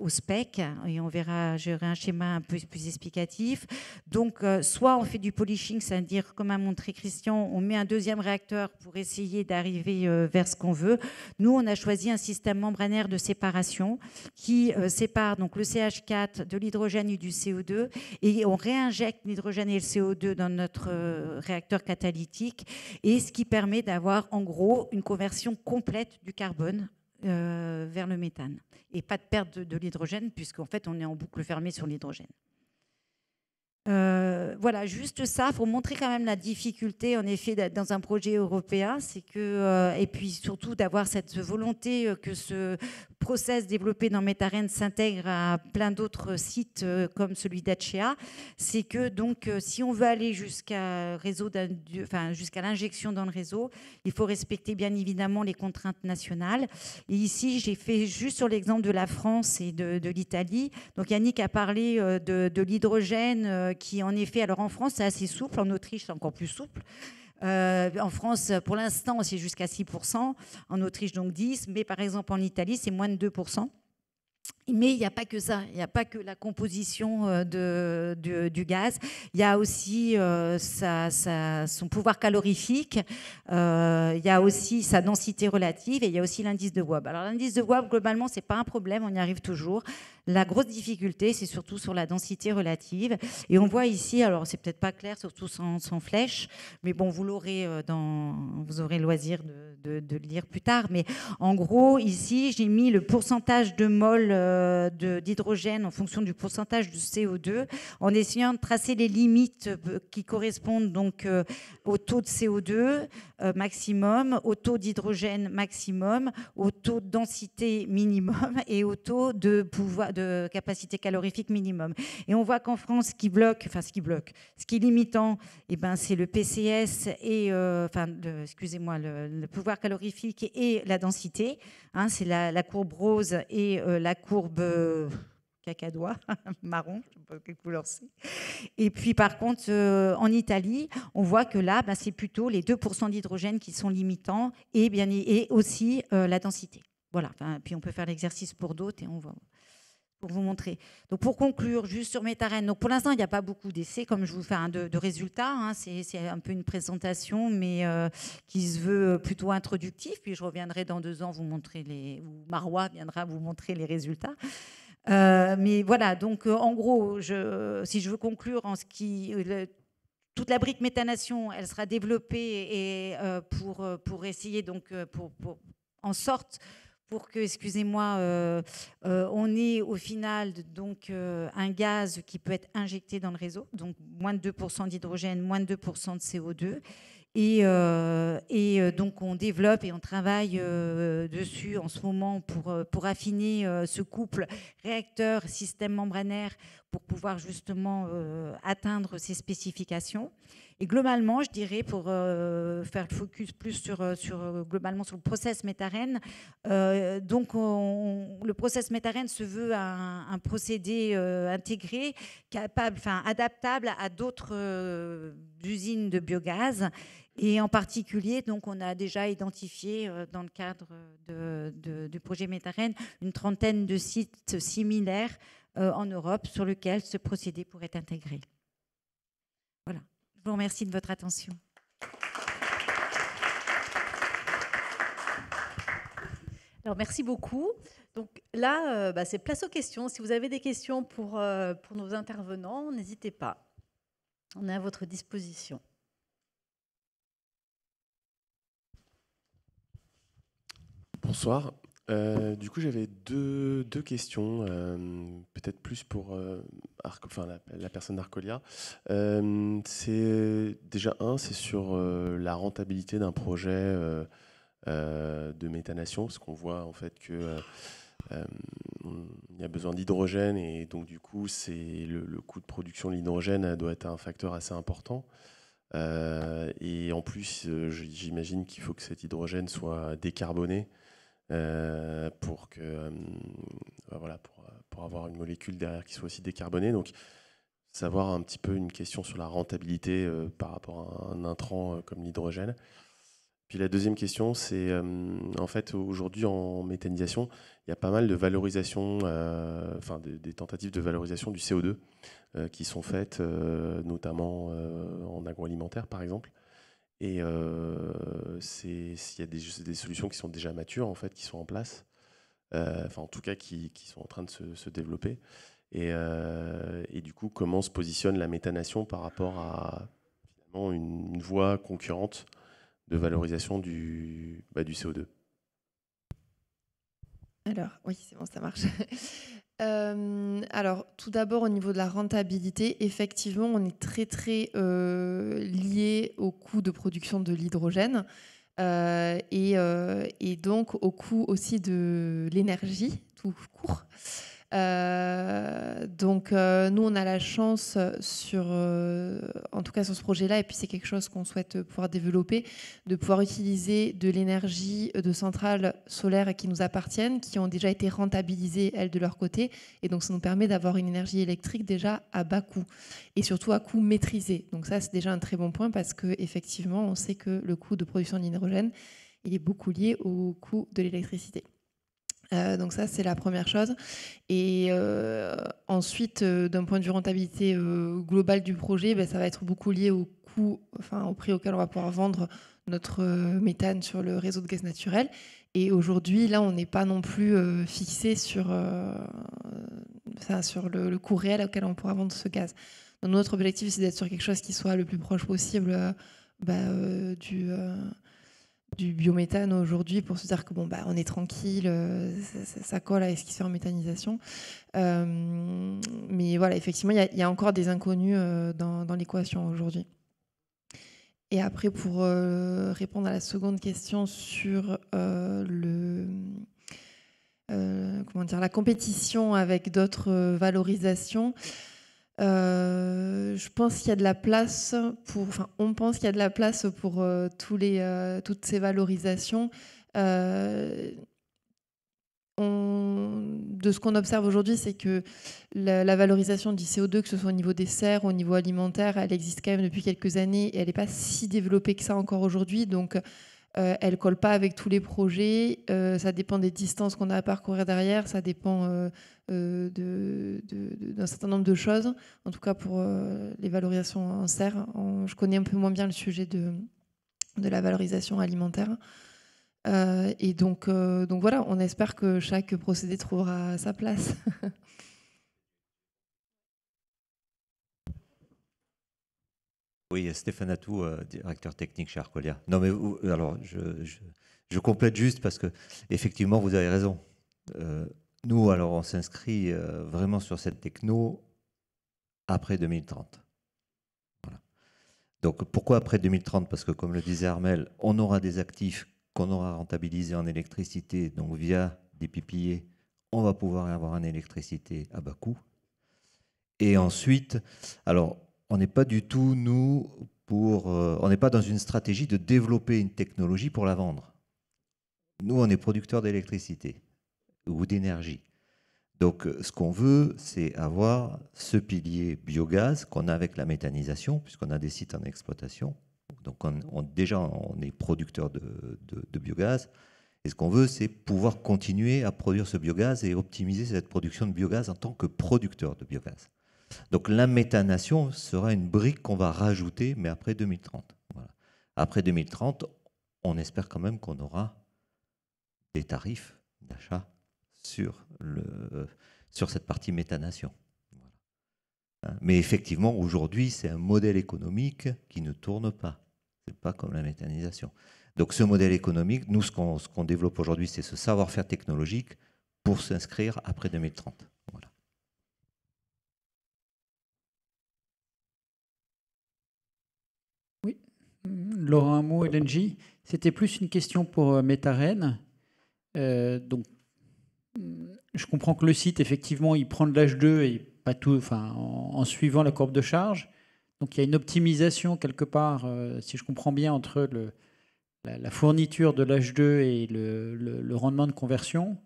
au spec et on verra, j'aurai un schéma un peu plus explicatif. Donc soit on fait du polishing, c'est-à-dire comme a montré Christian, on met un deuxième réacteur pour essayer d'arriver vers ce qu'on veut. Nous, on a choisi un système membranaire de séparation qui euh, sépare donc le CH4 de l'hydrogène et du CO2 et on réinjecte l'hydrogène et le CO2 dans notre euh, réacteur catalytique et ce qui permet d'avoir en gros une conversion complète du carbone euh, vers le méthane et pas de perte de, de l'hydrogène puisqu'en fait on est en boucle fermée sur l'hydrogène. Euh, voilà, juste ça, pour montrer quand même la difficulté, en effet, dans un projet européen, c'est que, euh, et puis surtout d'avoir cette volonté euh, que ce process développé dans Metaren s'intègre à plein d'autres sites comme celui d'Achea, c'est que donc si on veut aller jusqu'à réseau, enfin, jusqu'à l'injection dans le réseau, il faut respecter bien évidemment les contraintes nationales. Et ici, j'ai fait juste sur l'exemple de la France et de, l'Italie. Donc Yannick a parlé de l'hydrogène qui en effet, alors en France c'est assez souple, en Autriche c'est encore plus souple. Euh, en France, pour l'instant, c'est jusqu'à 6%, en Autriche donc 10%, mais par exemple en Italie, c'est moins de 2%. Mais il n'y a pas que ça, il n'y a pas que la composition euh, de, du gaz, il y a aussi euh, son pouvoir calorifique, euh, il y a aussi sa densité relative et il y a aussi l'indice de Wab. Alors l'indice de Wab, globalement, ce n'est pas un problème, on y arrive toujours. La grosse difficulté, c'est surtout sur la densité relative. Et on voit ici, alors c'est peut-être pas clair, surtout sans, flèche, mais bon, vous l'aurez dans, vous aurez loisir de, le lire plus tard. Mais en gros, ici, j'ai mis le pourcentage de molles euh, d'hydrogène en fonction du pourcentage de CO2, en essayant de tracer les limites euh, qui correspondent donc euh, au taux de CO2 maximum, au taux d'hydrogène maximum, au taux de densité minimum *laughs* et au taux de, pouvoir, de capacité calorifique minimum. Et on voit qu'en France, ce qui bloque, enfin ce qui bloque, ce qui est limitant, et eh ben, c'est le PCS et, enfin, excusez-moi, le, pouvoir calorifique et la densité. Hein. c'est la, courbe rose et la courbe be euh, cacadois, *laughs* marron, je ne sais pas quelle couleur c'est. Et puis par contre, euh, en Italie, on voit que là, bah, c'est plutôt les 2% d'hydrogène qui sont limitants et, bien, et aussi euh, la densité. Voilà, puis on peut faire l'exercice pour d'autres et on voit pour vous montrer. Donc pour conclure, juste sur Métarène, donc pour l'instant il n'y a pas beaucoup d'essais, comme je vous fais de, résultats, hein. c'est un peu une présentation, mais euh, qui se veut euh, plutôt introductive, puis je reviendrai dans deux ans vous montrer les, ou Marois viendra vous montrer les résultats. Euh, mais voilà, donc en gros, je, si je veux conclure en ce qui toute la brique métanation, elle sera développée et pour pour essayer donc pour, pour en sorte pour que, excusez-moi, euh, euh, on ait au final donc euh, un gaz qui peut être injecté dans le réseau, donc moins de 2% d'hydrogène, moins de 2% de CO2. Et, donc on développe et on travaille dessus en ce moment pour, pour affiner ce couple réacteur-système membranaire pour pouvoir justement atteindre ces spécifications. Et globalement, je dirais, pour euh, faire le focus plus sur, euh, euh, globalement sur le process métarène, donc le process métarène se veut un, procédé intégré, capable, enfin, adaptable à d'autres usines de biogaz. Et en particulier, donc, on a déjà identifié dans le cadre du projet Métarène une trentaine de sites similaires en Europe sur lesquels ce procédé pourrait être intégré. Je vous remercie de votre attention. Alors, merci beaucoup. Donc là, euh, bah, c'est place aux questions. Si vous avez des questions pour, euh, pour nos intervenants, n'hésitez pas. On est à votre disposition. Bonsoir, euh, du coup, j'avais deux, questions, euh, peut-être plus pour euh, la, personne d'Arcolia. c'est déjà un, c'est sur la rentabilité d'un projet de méthanation, parce qu'on voit en fait que il y a besoin d'hydrogène et donc du coup, c'est le, le, coût de production de l'hydrogène doit être un facteur assez important. et en plus, j'imagine qu'il faut que cet hydrogène soit décarboné euh, pour, que, euh, bah voilà, pour, euh, pour, avoir une molécule derrière qui soit aussi décarbonée. Donc, savoir un petit peu une question sur la rentabilité par rapport à un intrant comme l'hydrogène. Puis la deuxième question, c'est en fait aujourd'hui en méthanisation, il y a pas mal de valorisation, enfin des, tentatives de valorisation du CO2 qui sont faites, notamment en agroalimentaire par exemple. Et il euh, s'il y a des, solutions qui sont déjà matures, en fait, qui sont en place, euh, enfin en tout cas qui, sont en train de se, développer. Euh, et, du coup, comment se positionne la méthanation par rapport à finalement une, voie concurrente de valorisation du, bah, du CO2 alors, oui, c'est bon, ça marche. Euh, alors, tout d'abord, au niveau de la rentabilité, effectivement, on est très, très euh, lié au coût de production de l'hydrogène euh, et, et, donc au coût aussi de l'énergie, tout court. Euh, donc euh, nous, on a la chance euh, sur, en tout cas sur ce projet-là, et puis c'est quelque chose qu'on souhaite pouvoir développer, de pouvoir utiliser de l'énergie de centrales solaires qui nous appartiennent, qui ont déjà été rentabilisées elles de leur côté, et donc ça nous permet d'avoir une énergie électrique déjà à bas coût et surtout à coût maîtrisé. Donc ça, c'est déjà un très bon point parce que effectivement, on sait que le coût de production d'hydrogène, il est beaucoup lié au coût de l'électricité. Euh, donc ça, c'est la première chose. Et euh, ensuite, euh, d'un point de vue rentabilité globale du projet, ben, ça va être beaucoup lié au coût, enfin au prix auquel on va pouvoir vendre notre méthane sur le réseau de gaz naturel. Et aujourd'hui, là, on n'est pas non plus fixé sur, sur le, coût réel auquel on pourra vendre ce gaz. Donc, notre objectif, c'est d'être sur quelque chose qui soit le plus proche possible ben, du du biométhane aujourd'hui pour se dire que bon bah on est tranquille, euh, ça, colle à ce qui se fait en méthanisation. Euh, mais voilà, effectivement, il y, a encore des inconnus euh, dans, l'équation aujourd'hui. Et après, pour répondre à la seconde question sur le comment dire la compétition avec d'autres valorisations. Euh, je pense qu'il y a de la place pour, enfin, on pense qu'il y a de la place pour euh, tous les, euh, toutes ces valorisations. On, de ce qu'on observe aujourd'hui, c'est que la, valorisation du CO2, que ce soit au niveau des serres, au niveau alimentaire, elle existe quand même depuis quelques années et elle n'est pas si développée que ça encore aujourd'hui. Donc, elle elle colle pas avec tous les projets. ça dépend des distances qu'on a à parcourir derrière. Ça dépend euh, d'un de, certain nombre de choses, en tout cas pour euh, les valorisations en serre. je connais un peu moins bien le sujet de, de la valorisation alimentaire. Euh, et donc, donc voilà, on espère que chaque procédé trouvera sa place. *laughs* oui, Stéphane Atou, directeur technique chez Arcolia. Non, mais alors, je, je, je, complète juste parce que, effectivement, vous avez raison. Nous, alors, on s'inscrit euh, vraiment sur cette techno après 2030. Voilà. Donc, pourquoi après 2030 Parce que, comme le disait Armel, on aura des actifs qu'on aura rentabilisés en électricité, donc via des pipiers, on va pouvoir avoir une électricité à bas coût. Et ensuite, alors, on n'est pas du tout, nous, pour, euh, on n'est pas dans une stratégie de développer une technologie pour la vendre. Nous, on est producteur d'électricité ou d'énergie. Donc, euh, ce qu'on veut, c'est avoir ce pilier biogaz qu'on a avec la méthanisation, puisqu'on a des sites en exploitation. Donc, on, déjà, on est producteur de, biogaz. Et ce qu'on veut, c'est pouvoir continuer à produire ce biogaz et optimiser cette production de biogaz en tant que producteur de biogaz. Donc, la méthanation sera une brique qu'on va rajouter, mais après 2030. Voilà. Après 2030, on espère quand même qu'on aura des tarifs d'achat sur, le, sur cette partie méthanation hein, Mais effectivement, aujourd'hui, c'est un modèle économique qui ne tourne pas. Ce n'est pas comme la méthanisation. Donc ce modèle économique, nous, ce qu'on développe aujourd'hui, c'est ce savoir-faire technologique pour s'inscrire après 2030. Voilà. Oui, Laurent mot LNG c'était plus une question pour euh, Métarène. Euh, donc je comprends que le site, effectivement, il prend de l'H2 et pas tout, enfin, en, suivant la courbe de charge. Donc il y a une optimisation quelque part, euh, si je comprends bien, entre le, la, fourniture de l'H2 et le, rendement de conversion.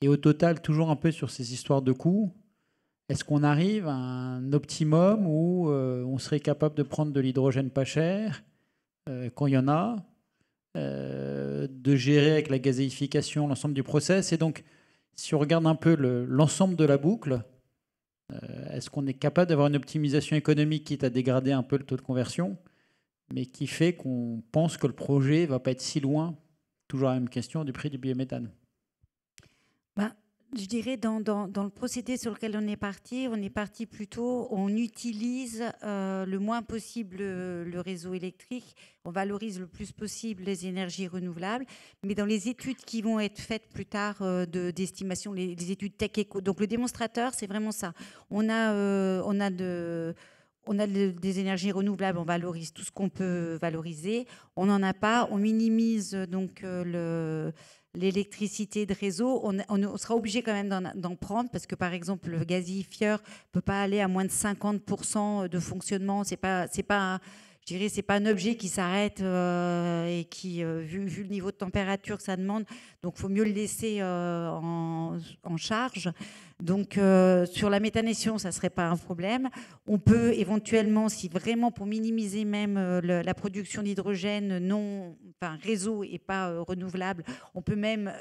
Et au total, toujours un peu sur ces histoires de coûts, est-ce qu'on arrive à un optimum où euh, on serait capable de prendre de l'hydrogène pas cher euh, quand il y en a, de gérer avec la gazéification l'ensemble du process et donc si on regarde un peu l'ensemble de la boucle, euh, est-ce qu'on est capable d'avoir une optimisation économique qui est à dégrader un peu le taux de conversion, mais qui fait qu'on pense que le projet ne va pas être si loin, toujours la même question, du prix du biométhane je dirais, dans, dans, dans, le procédé sur lequel on est parti, on est parti plutôt, on utilise euh, le moins possible euh, le, réseau électrique, on valorise le plus possible les énergies renouvelables, mais dans les études qui vont être faites plus tard euh, d'estimation, les, études tech éco, donc le démonstrateur, c'est vraiment ça. On a, on a de on a des énergies renouvelables, on valorise tout ce qu'on peut valoriser. On n'en a pas, on minimise donc le, l'électricité de réseau, on, sera obligé quand même d'en prendre parce que par exemple le gazifieur peut pas aller à moins de 50% de fonctionnement. C'est pas, c'est pas je dirais, c'est pas un objet qui s'arrête euh, et qui, euh, vu, le niveau de température que ça demande, donc faut mieux le laisser euh, en, charge. Donc sur la méthanation, ça serait pas un problème. On peut éventuellement, si vraiment pour minimiser même la production d'hydrogène non, réseau et pas renouvelable, on peut même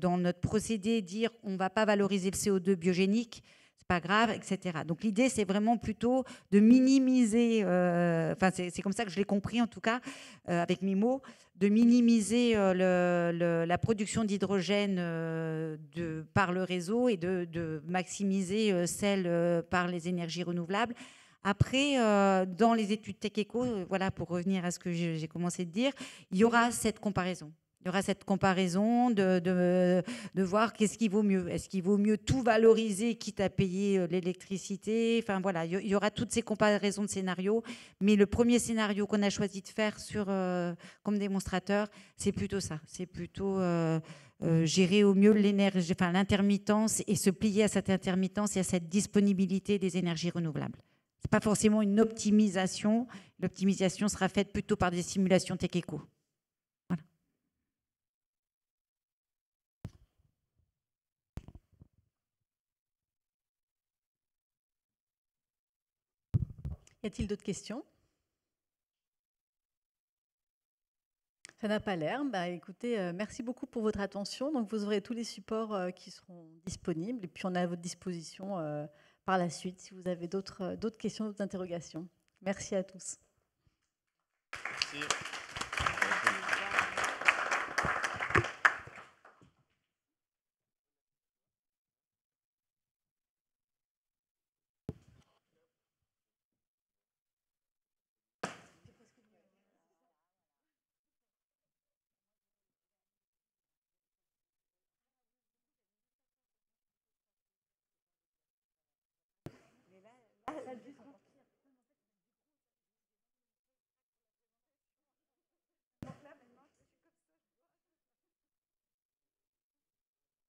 dans notre procédé dire on va pas valoriser le CO2 biogénique pas grave, etc. Donc l'idée, c'est vraiment plutôt de minimiser, euh, enfin c'est comme ça que je l'ai compris en tout cas euh, avec Mimo, de minimiser euh, la production d'hydrogène par le réseau et de, maximiser celle par les énergies renouvelables. Après, dans les études Tech voilà, pour revenir à ce que j'ai commencé de dire, il y aura cette comparaison. Il y aura cette comparaison de, de, de voir qu'est-ce qui vaut mieux. Est-ce qu'il vaut mieux tout valoriser, quitte à payer euh, l'électricité Enfin voilà, il y aura toutes ces comparaisons de scénarios. Mais le premier scénario qu'on a choisi de faire sur, euh, comme démonstrateur, c'est plutôt ça. C'est plutôt euh, gérer au mieux l'énergie, enfin, l'intermittence et se plier à cette intermittence et à cette disponibilité des énergies renouvelables pas forcément une optimisation. L'optimisation sera faite plutôt par des simulations tech éco. Y a-t-il d'autres questions Ça n'a pas l'air. Bah, écoutez, euh, merci beaucoup pour votre attention. Donc, vous aurez tous les supports euh, qui seront disponibles. Et puis, on est à votre disposition euh, par la suite si vous avez d'autres questions, d'autres interrogations. Merci à tous. Merci. Ça,